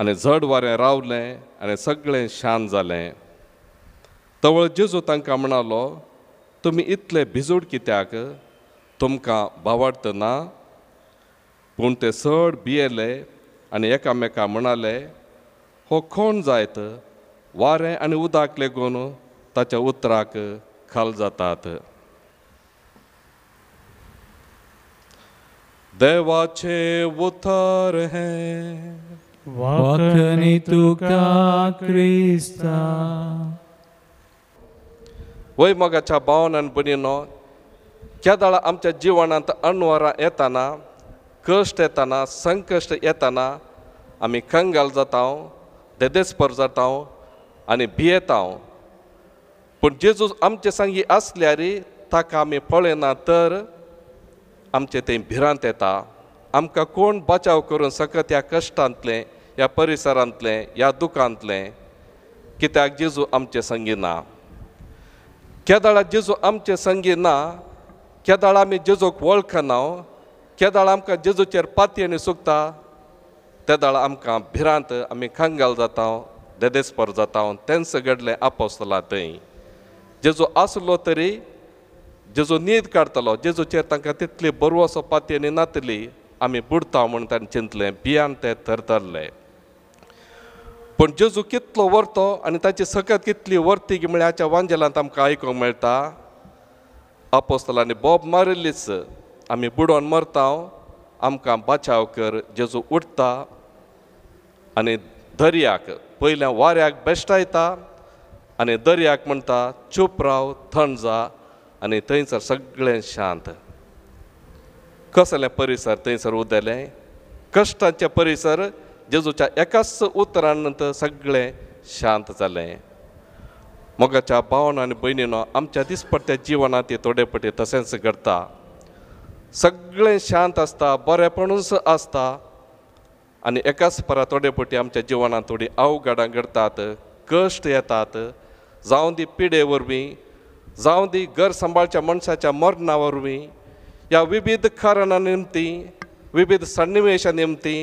आनी झड वारें रावलें आनी सगळें शांत जालें तवळ जेजू तांकां म्हणालो तुमी इतले भिजूड कित्याक तुमकां भावार्थ ना पूण ते सड भियेले आनी एकामेका म्हणाले हो कोण जायत वारें आनी उदक लेगून ताच्या उत्तराक खाल जातात देवाचे उतार हे वाकनी तुका क्रिस्ता वय मगाच्या भावनान बनिनो केदळा आमच्या जिवनांत अनवरां येताना कश्ट येताना संकश्ट येताना आम्ही कंगाल जाता देदेस्पर जाता आणि भियेता पण जेजू आमचे सांगी आसल्यारी ताका आमी पळयना तर आमचे ते भिरांत येता आमकां कोण बचाव करून सकत ह्या कश्टांतलें ह्या परिसरांतलें ह्या दुखांतलें कित्याक जेजू आमचे संगी ना केदाळा जेजू आमचे संगी ना केदाळा आमी जेजूक वळखना केदाळा आमकां जेजूचेर पातयेणी सुकता तेदाळा आमकां भिरांत आमी खांगाल जाता देदेस्पर जाता तेन्स घडलें आपोसला थंय जेजो आसलो तरी जेजो न्हीद काडतालो जेजोचेर तांकां तितली बरो असो पातयेनी नातली आमी बुडता म्हूण ताणें चिंतलें बियान ते थरथरले पूण जेजू कितलो वरतो आनी ताची सकत कितली म्हळ्यार हाच्या वांजेलांत आमकां आयकूंक मेळटा आपोस्तलांनी बॉब मारिल्लीच आमी बुडोन मरता आमकां बचाव कर जेजू उठता आनी दर्याक पयल्या वाऱ्याक बेश्टायता आणि दर्याक म्हणता चुप राव थंड जा आणि थंयसर सगळें शांत कसलें परिसर थंयसर उदेलें कश्टांचे परिसर जेजूच्या एकाच उतरांत सगळें शांत जालें मोगाच्या भावना आणि भयणीनो आमच्या दिसपट्ट्या जिवनांत थोडे पटी तशेंच घडटा सगळें शांत असता बरेपणूच असता आणि एकाच परा थोडे पटी आमच्या जिवनांत थोडी अवघडां घडतात कश्ट येतात जावं ती पिडे वरवीं जावं घर सांभाळच्या मनशाच्या मरणा वरवीं ह्या विविध कारणा निमती विविध सन्निवेशा निमती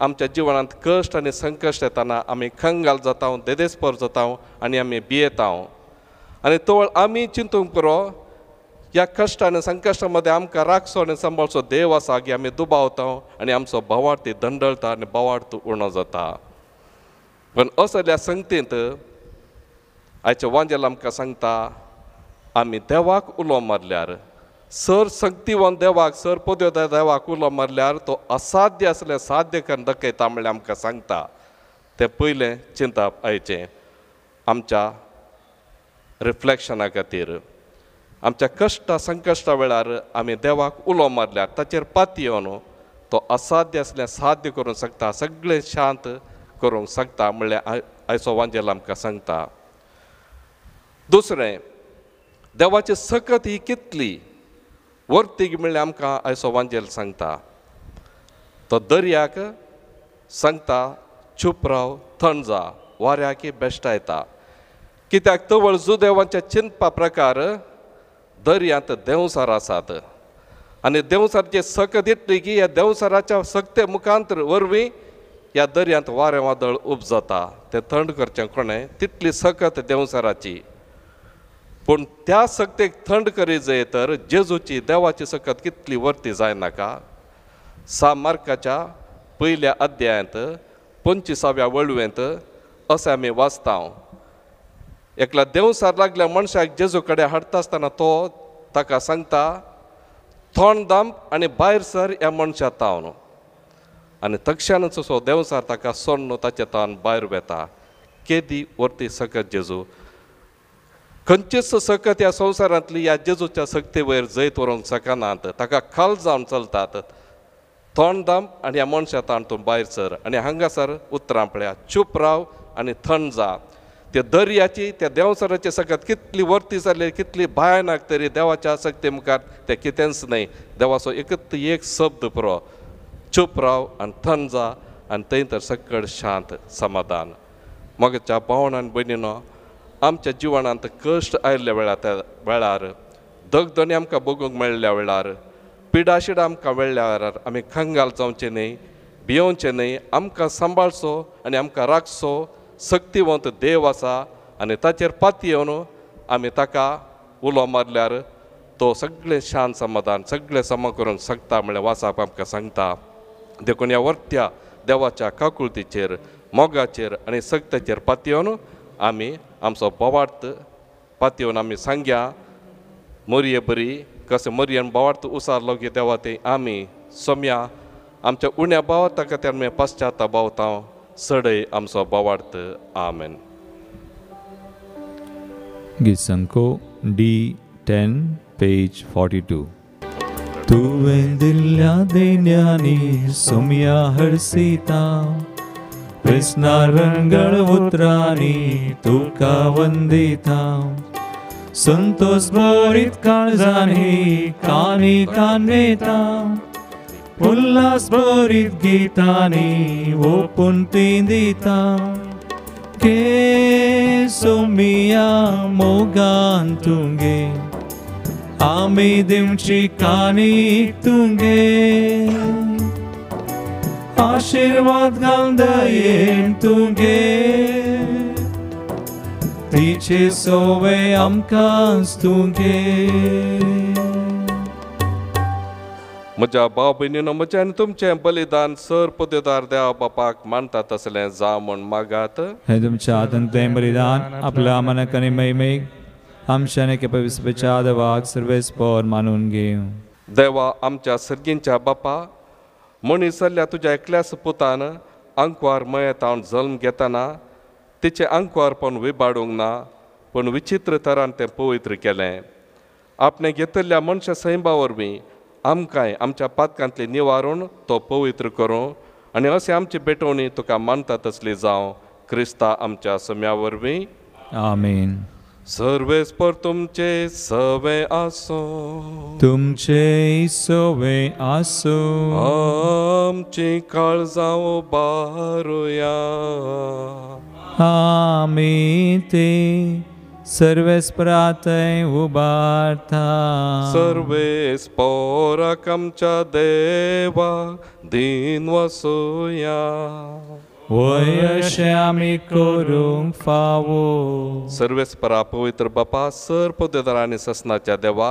आमच्या जीवनात कष्ट आणि संकष्ट येताना आम्ही खंगाल जाता देदेस्पर जाता आणि आमी भियेता आनी तो आमी चिंतूंक पुरो ह्या या आनी संकश्टा मदें आमकां राखसो आणि सांबाळचो देव आसा की आम्ही दुबावता आणि आमचो भवार्थी दंडळता आणि आनी उणो जाता पण असल्या संगतींत आयच्या वांजेल आमकां सांगता आमी देवाक उलो मारल्यार सर वन देवाक सर पदव्यो देवाक उलो मारल्यार तो असाध्य आसलें साध्य करून दाखयता म्हणल्यार आमकां सांगता ते पयलें चिंता आयचे आमच्या रिफ्लेक्शना खातीर आमच्या कश्टा संकश्टा वेळार आमी देवाक उलो मारल्यार ताचेर पातयो न्हू तो असाध्य आसलें साध्य करूंक शकता सगळें शांत करूंक शकता म्हणल्यार आयचो वांजेल आमकां सांगता दुसरें देवाची सकत ही कितली वर तीग म्हणल्यार आमकां आयसो वांजेल सांगता तो दर्याक सांगता छुप राव थंड जा वाऱ्याक बेश्टा येता कित्याक तवळ जू देवांच्या चिंतपा प्रकार दर्यांत देंवसार आसात आनी देंवसारचे सकत येतली की ह्या देंवसाराच्या सक्ते मुखांतर वरवीं ह्या दर्यांत वारें वादळ उब जाता तें थंड करचें कोणें तितली सकत देंवसाराची पण त्या सक्तेक थंड करी जाय तर जेजूची देवाची सकत कितली वरती जाय नाका सा मार्काच्या पयल्या अध्यायांत पंचवीसाव्या वळवेंत असे आम्ही वाचता एकला देवसार लागल्या मनशाक जेजू कडेन हाडटा आसतना तो ताका सांगता थोंड दम आनी भायर सर ह्या मनशा न्हू आनी तक्षानच सो देवसार ताका सोन्न ताचे तावन भायर वेता केदी वरती सकत जेजू खंयचेच सकत त्या संवसारांतली ह्या जेजूच्या सक्ते वयर जैत व्हरोंक सकानात ताका खाल जावन चलतात थोंड दाम आनी ह्या मनशा ताणतून भायर सर आनी हांगासर उतरां पळया चूप राव आनी थंड जा ते दर्याची त्या देवसराचे सकत कितली वर्ती जाली कितली भयानक तरी देवाच्या सक्ते मुखार ते कितेंच न्हय देवाचो एकच एक शब्द पुरो चूप राव आनी थंड जा आनी थंय तर सकळ शांत समाधान मगच्या भावण आनी भयणीनो आमच्या जिवनांत कश्ट आयिल्ल्या वेळा त्या वेळार दगदणी आमकां बगूंक मेळिल्ल्या वेळार पिडाशीड आमकां मेळिल्ल्या वेळार आमी खंगाल जावचें न्ही भियोवचें न्ही आमकां सांबाळचो आनी आमकां राखचो सक्तीवंत देव आसा आनी ताचेर येवन आमी ताका उलो मारल्यार तो सगळें शांत समाधान सगळें सम करूंक शकता म्हळ्यार वाचप आमकां सांगता देखून ह्या वर्त्या देवाच्या काकुळतीचेर मोगाचेर आनी सक्तेचेर पातयेवन आमी आमचो बोवार्थ पातयेवन आमी सांग्या मोरये बरी कसे मोरयेन बोवार्थ उसारलो की देवा ते आमी सोम्या आमच्या उण्या खात्यार त्यामुळे पाश्चात्या भावता सडय आमचो बोवार्थ आमेन गिसंको D ten page forty two तुवें दिल्या देण्यानी सोम्या हरसिता कृष्णा रंगळ उतराणी तुका वंदिता संतोष भरित काळजानी कानी कान्वेता उल्हास भरित गीतानी ओपून ती दिता के सोमिया मोगान तुंगे आमी दिवची कानी तुंगे आशीर्वाद घालता येन तुगे तिचे सोवे आमकां तुगे म्हज्या भाव भयणीन आनी तुमचें बलिदान सर पदेदार देवा बापाक मानतात तसलें जा म्हूण मागात हे तुमचे आदन ते बलिदान आपल्या मनाक आनी मैमेक आमच्याने केपा विस्पेच्या देवाक सर्वेस पोर मानून घेऊ देवा आमच्या सर्गींच्या बापा मनीसल्ल्या तुझ्या एकल्यास पुतान अंकवार मयेतावन जल्म घेतना तिचे अंकवारपण विबाडूंक ना पूण विचित्र तरान तें पवित्र केलें आपणें घेतिल्ल्या मनशा सैमा वरवीं आमकांय आमच्या पातकांतलें निवारून तो पवित्र करूं आनी अशें आमची भेटोवणी तुका मानता तसली जावं क्रिस्ता आमच्या सम्या वरवीं आमीन Sărve spărtum ce săve aso. Tum ce isove aso. Am ce calza o baruia. Amite. Sărve sprate ubarta. Sărve spora cam cea deva din vasuia. Voia și फावो फावो सर्वेस परा पवित्र बापा सर्प देदार आनी ससनाच्या देवा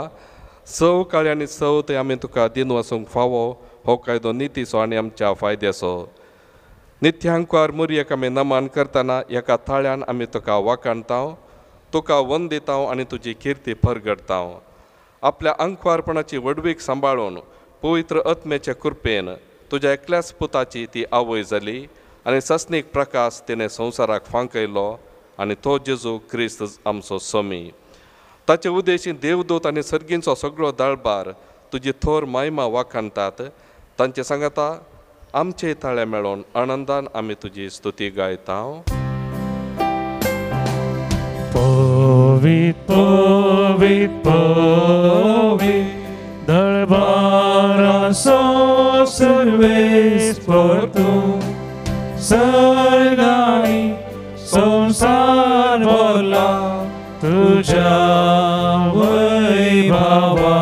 सव काळी आणि सव ते आम्ही तुका दिन वसूंक फावो हो कायदो नितीचो आणि आमच्या फायद्याचो नित्यांकार मुर्येक आमी नमन करताना एका थाळ्यान आम्ही तुका वाकाणताव तुका वन दिताव आनी तुजी किर्ती परगडताव आपल्या अंकवारपणाची वडवीक सांभाळून पवित्र अत्मेचे कृपेन तुझ्या एकल्याच पुताची ती आवय जाली અને સસનીક પ્રકાશ તેને સંસારાક ફાંકયલો तो जेजू क्रिस्त आमचो समी ताचे उद्देशीन देवदूत आनी सर्गींचो सगळो दळबार तुजी थोर मायमा वाखाणतात तांचे सांगाता आमचे ताळ्या मेळोन आनंदान आमी तुजी स्तुती गायताव पवित सर्वेश पवित दळबारा सरदानी संसार भरला तुझ्या वैभावा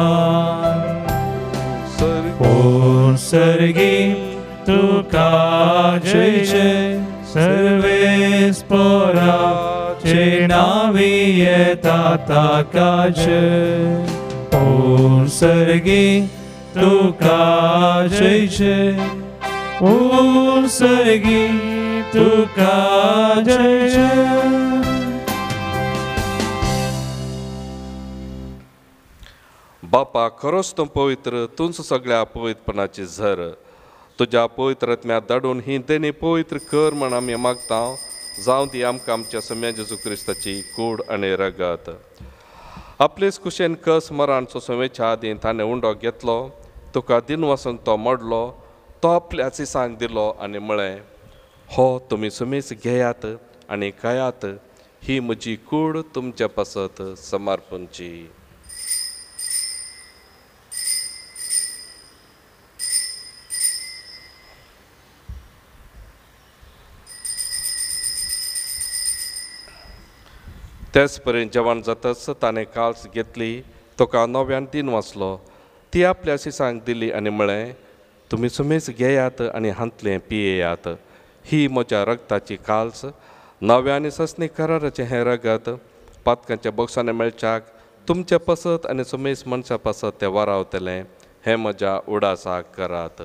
कोण सर्गी तुका जयचे सर्वेस पराचे नावी येता ताकाचे कोण सर्गी तुका जयचे तुका जय बापा खरोच तो पवित्र तुमचं सगळ्या अपवित्रपणाची झर तुझ्या पवित्रत्म्या दाडून ही देणे पवित्र कर म्हण आम्ही मागता जावं दी आमकां आमच्या सम्या जेजू क्रिस्ताची कूड आणि रगत आपलेच कुशेन कस सो सोमेच्या आदीन ताणें उंडो घेतलो तुका दिन वसून तो मोडलो तो आपल्याचे सांग दिलो आणि म्हळें हो तुम्ही सुमीच घेयात आणि कयात ही म्हजी कूड तुमच्या पासत समर्पणची तेच परेन जेवण जातच ताणें काल्स घेतली तुका नव्यान तीन वाचलो ती आपल्याशी सांग दिली आणि म्हळें तुम्ही सुमेस घेयात आणि हांतलें पियेयात ही म्हज्या रगताची काल्स नव्याने सस्ने सस्नी कराराचें हें रगत पातकांच्या बॉक्सांनी मेळच्याक तुमचे पसत आणि सुमेस मनशा पसत ते वरावतले हे मजा उडासा करात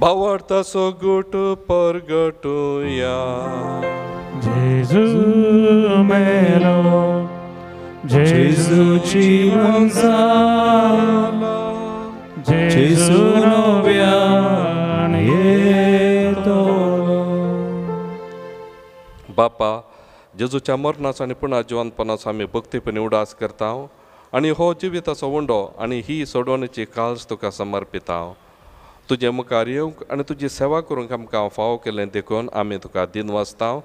भावार्था गुट परगटूया जेजू मेलो जेजूची वंशाला जेजू ये येतो बापा जेजूच्या मरणाचा आनी पुन्हा जिवंतपणाचो आमी भक्तीपणी उडास करता आनी हो जिविताचो उंडो आनी ही सोडवणेची काळज तुका समर्पित हांव तुझे येवंक आनी तुजी सेवा करूंक आमकां फावो केलें देखून आमी तुका दिनवासताव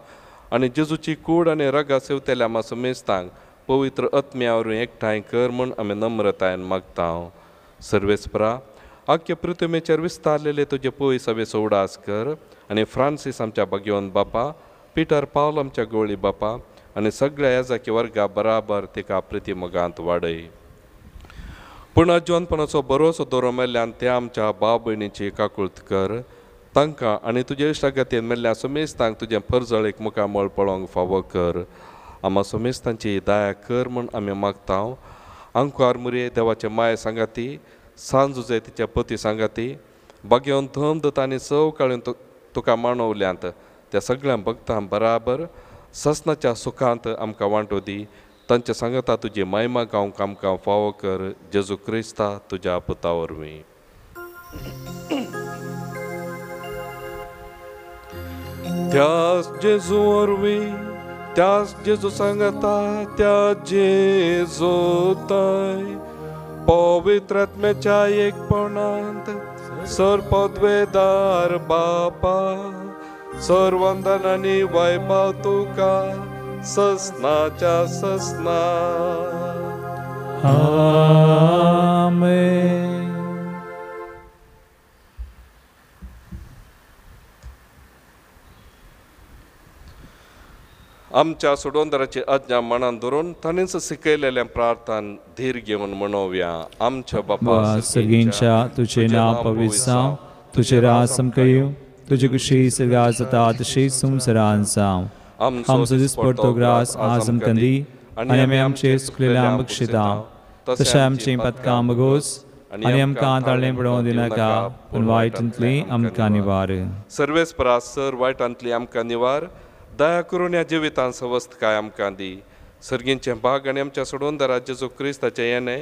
आनी जेजूची कूड आनी रगा सेवतेल्या मासो मेस्तांक पवित्र अत्म्यावरून एकठांय कर म्हूण आमी नम्रतायेन हांव सर्वेस्परा आख्य प्रतिमेचेर विस्तारलेले तुजे पोय सवेचो उडास कर आनी फ्रांसीस आमच्या बगयोन बापा पिटर पावल आमच्या गोळी बापा आनी सगळ्या येजाकी वर्गा बराबर तिका प्रतिमगांत वाडय पूण अज्यवनपणाचो बरोसो दवरो मेल्ल्यान ते आमच्या भाव भयणीची काकुळत कर तांकां आनी तुजे इश्टागतीन मेल्ल्या सुमेस्तांक तुजें मुखार मुखामळ पळोवंक फावो कर आमा सुमेस्तांची दया कर म्हूण आमी मागता अंकुर मुरे देवाचे माय सांगाती सांज उजय तिच्या पती सांगाती बागेवन धम आनी सव काळून तुका मांडवल्यांत त्या सगळ्या भक्तां बराबर ससनाच्या सुखांत आमकां वांटो दी तांच्या सांगता तुझे मायमा गांव कामकां फाव कर जेजू क्रिस्ता तुज्या पुता मी त्याच जेजू वरवी त्याच जेजू सांगता त्या जेजो तय पवित्रात्म्याच्या एकपणांत सर पदवेदार बापा सर वंदनानी वैभव तुका सस्ना ससना आमच्या सुडोंदराची आज्ञा मनान धरून ताणेंच शिकयलेल्या प्रार्थना धीर घेवन मनोव्या आमच्या बापा सगळींच्या तुझे नाव पविसा तुझे रासम कयू तुझे कुशी सगळ्या जाता तशी सुमसरान 암소지 आमचे 아잠간디 아니암체 काम तशामची अन्यम कांत ताळले पडवून दिन का वाईट अंतली आमका निवार सर्वेस परासर सर वाईट अंतली आमका निवार दया करून या जिवितान सवस्त काय आमका दी सर्गींचे भाग आणि आमच्या सोडून दराज्याचो क्रिस्ताचे येणे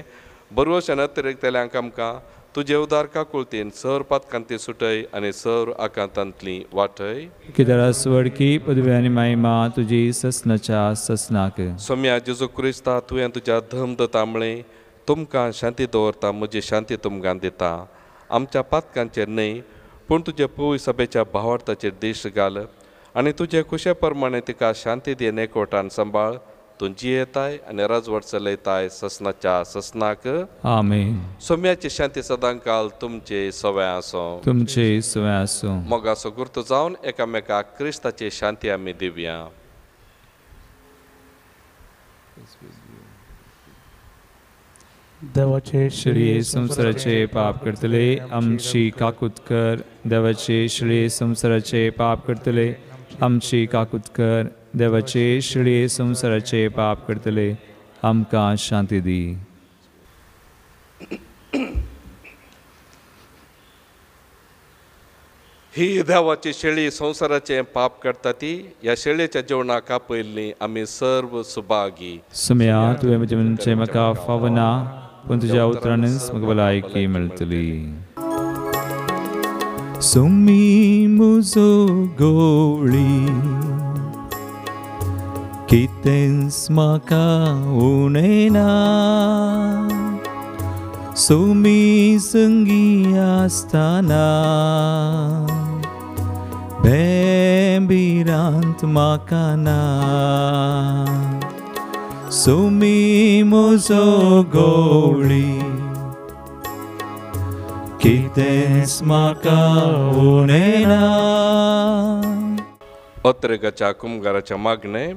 बरोबर अतिरिक्त आमकां तुझे उदारका कुळतीन सर कांते सुटय आणि सर आकांतांतली वाटय किदरा वडकी पदवी आणि महिमा तुझी ससनाच्या ससनाक सोम्या जेजो क्रिस्ता तुवें तुज्या धमद तांबळे तुमकां शांती दवरता म्हजी शांती तुमकां दिता आमच्या पातकांचेर न्हय पूण तुजे पूय सभेच्या भावार्थाचेर देश घाल आनी तुजे खुशे प्रमाणे तिका शांती दिवन कोटान सांबाळ येत आणि आनी राजवट चलयताय ससनाच्या ससनाक आमेन सोम्याची शांती सदांकाल तुमचे सवय तुमचे सवय मग मोगाचो गुर्त जाऊन एकामेकाक क्रिस्ताची शांती आमी दिवया देवाचे श्री संसाराचे पाप करतले आमची कर देवाचे श्री संसाराचे पाप करतले आमची कर देवाचे शिळे संसाराचे पाप करतले आमकां शांती दी ही देवाची शेळी संवसाराचे पाप करता ती या शेळेच्या जेवणाका पयली आम्ही सर्व सुभागी सुमया तुवें म्हजे मनचे म्हाका फावना पूण तुज्या उतरानच भलायकी मेळटली सुमी मुजो गोळी स्माका उणेना सुमी संगी असताना भे माकाना माका ना सुमीसो कितेंस माका उनेना पत्रक चाकुम कुंभाराच्या मागणे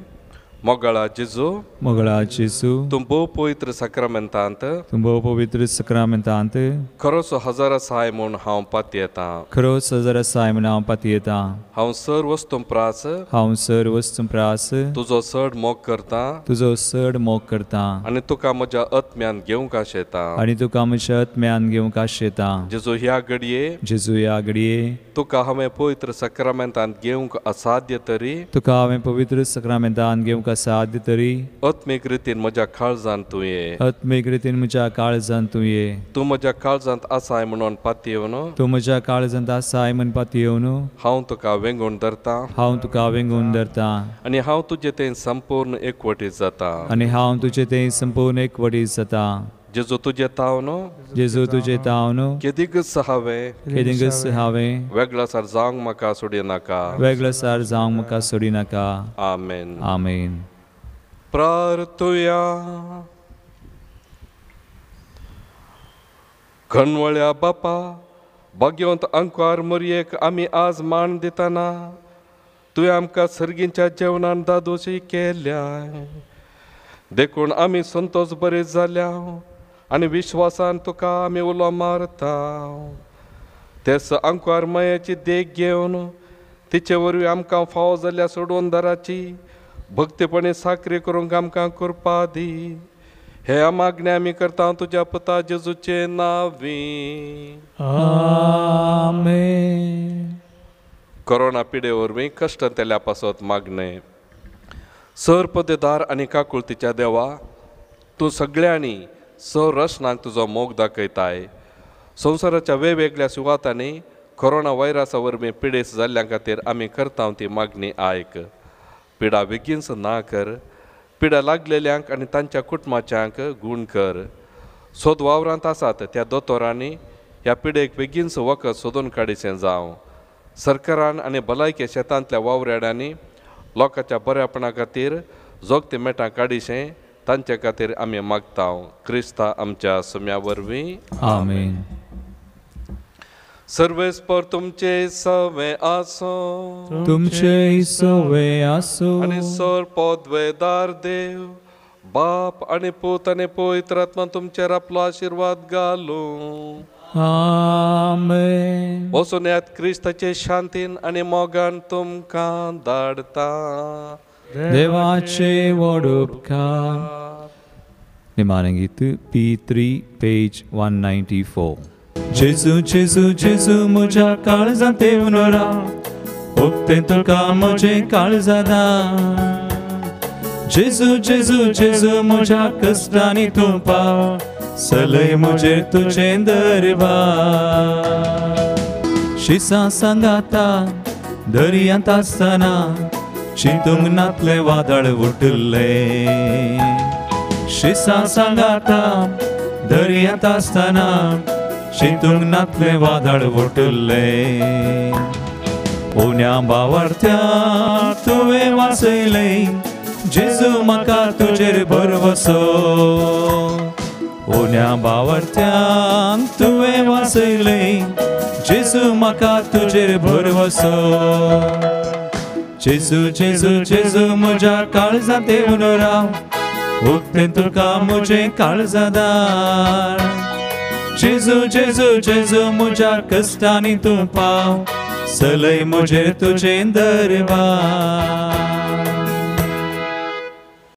ಮೊಗಳ ಜಿಜು ಮೊಗಳ ಜಿಜು ತುಂಬೋ ಪವಿತ್ರ पवित्र ಅಂತ ತುಂಬೋ ಪವಿತ್ರ पवित्र ಅಂತ ಖರೋಸ ಹಜಾರ ಸಾಯಮೋನ್ ಹಾಂ ಪತ್ಯೇತ ಖರೋಸ ಹಜಾರ ಸಾಯಮೋನ್ ಹಾಂ ಪತ್ಯೇತ ಹಾಂ ಸರ್ ವಸ್ತುಂ ಪ್ರಾಸ ಹಾಂ ಸರ್ ವಸ್ತುಂ ಪ್ರಾಸ ತುಜೋ ಸಡ್ ಮೋಕ್ करता तुझो सड मोग करता आणि तुका म्हज्या अत्म्यान घेवंक आशेता आणि तुका म्हज्या अत्म्यान घेवंक आशेता जेजू ह्या घडये जेजू ह्या घडये तुका हांवें पवित्र सक्रमेंतान घेवंक असाध्य तरी तुका हांवें पवित्र सक्रमेंतान घेवंक साध्य तरी आत्मीक रितीन म्हज्या काळजांत ये आत्मीक रितीन म्हज्या काळजांत ये तूं म्हज्या काळजांत आसाय म्हणून येवन तूं म्हज्या काळजांत आसाय म्हण येवन हांव तुका वेंगून धरता हांव तुका वेंगून धरता आनी हांव तुजे तें संपूर्ण एकवटी जाता आनी हांव तुजे तें संपूर्ण एकवटी जाता जेजो तुझे तावनो जेजो तुझे तावनो केदिगस हावे केदिगस हावे वेगळा सार जांग मका सोडी नाका वेगळा सार जांग मका सोडी आमेन आमेन प्रार्थया खणवळ्या बापा भाग्यवंत अंकार मोरयेक आमी आज मान दिताना तुवें आमकां सर्गींच्या जेवणान दादोशी केल्या देखून आमी संतोष बरे जाल्या आणि विश्वासान तुका आम्ही उलो मारता तेस अंकुर मयाची देख घेवन तिचे वरवीं आमकां फावो जाल्यार सोडून दराची भक्तीपणे साखरी करूंक आमकां कृपा दी हे मागणे आम्ही करता तुझ्या पता जेजूचे आमे कोरोना पिडे वरवीं कष्ट तेल्या पासत मागणे सर पदेदार आनी तिच्या देवा तू सगळ्यांनी रस नाग तुजो मोग दाखयताय संवसाराच्या वेगवेगळ्या सुवातांनी कोरोना व्हायरसा वरवीं पिडेस जाल्ल्या खातीर आमी करता ती मागणी आयक पिडा बेगीनच ना कर पिडा लागलेल्यांक आनी तांच्या कुटुंबाच्यांक गूण कर सोद वावरांत आसात त्या दोतोरांनी ह्या पिडेक बेगीनच वखद सोदून काडिचें जावं सरकारान आनी भलायके शेतांतल्या वावऱ्याड्यांनी लोकांच्या बऱ्यापणा खातीर जोगते मेटां काडिचें तांचे खातीर आमी मागताव क्रिस्ता आमच्या सम्या वरवीं आमेन सर्वेस्पर तुमचे सवे आसो तुमचे सवे आसो आनी सर पदवेदार देव बाप आणि पूत आणि पवित्र आत्मा तुमचेर आपलो आशीर्वाद घालूं आमेन वचून येत क्रिस्ताचे शांतीन आणि मोगान तुमकां धाडता देवाचे वडोपकार निमानगीत P three page one ninety four जेजू जेजू जेजू म्हज्या काळजांत देवन राव उक्ते तुका म्हजे काळजादा जेजू जेजू जेजू म्हज्या कष्टांनी तूं पाव सलय म्हजे तुजे दरबार शिसा सांगाता दर्यांत आसतना शितुंगनातले वादळ उठले शिसा सांगाता दर्यात असताना शितुंगनातले वादळ उठले पुण्या बावरत्या तुवे वाचले जेजू मका तुजेर वसो पुण्या बावरत्या तुवे वाचले जेजू मका तुजेर वसो Cezu, cezu, cezu, moja calza te unora Octentul ca muge calza dar Cezu, cezu, cezu, moja tu pau Să le muge tu ce îndărbar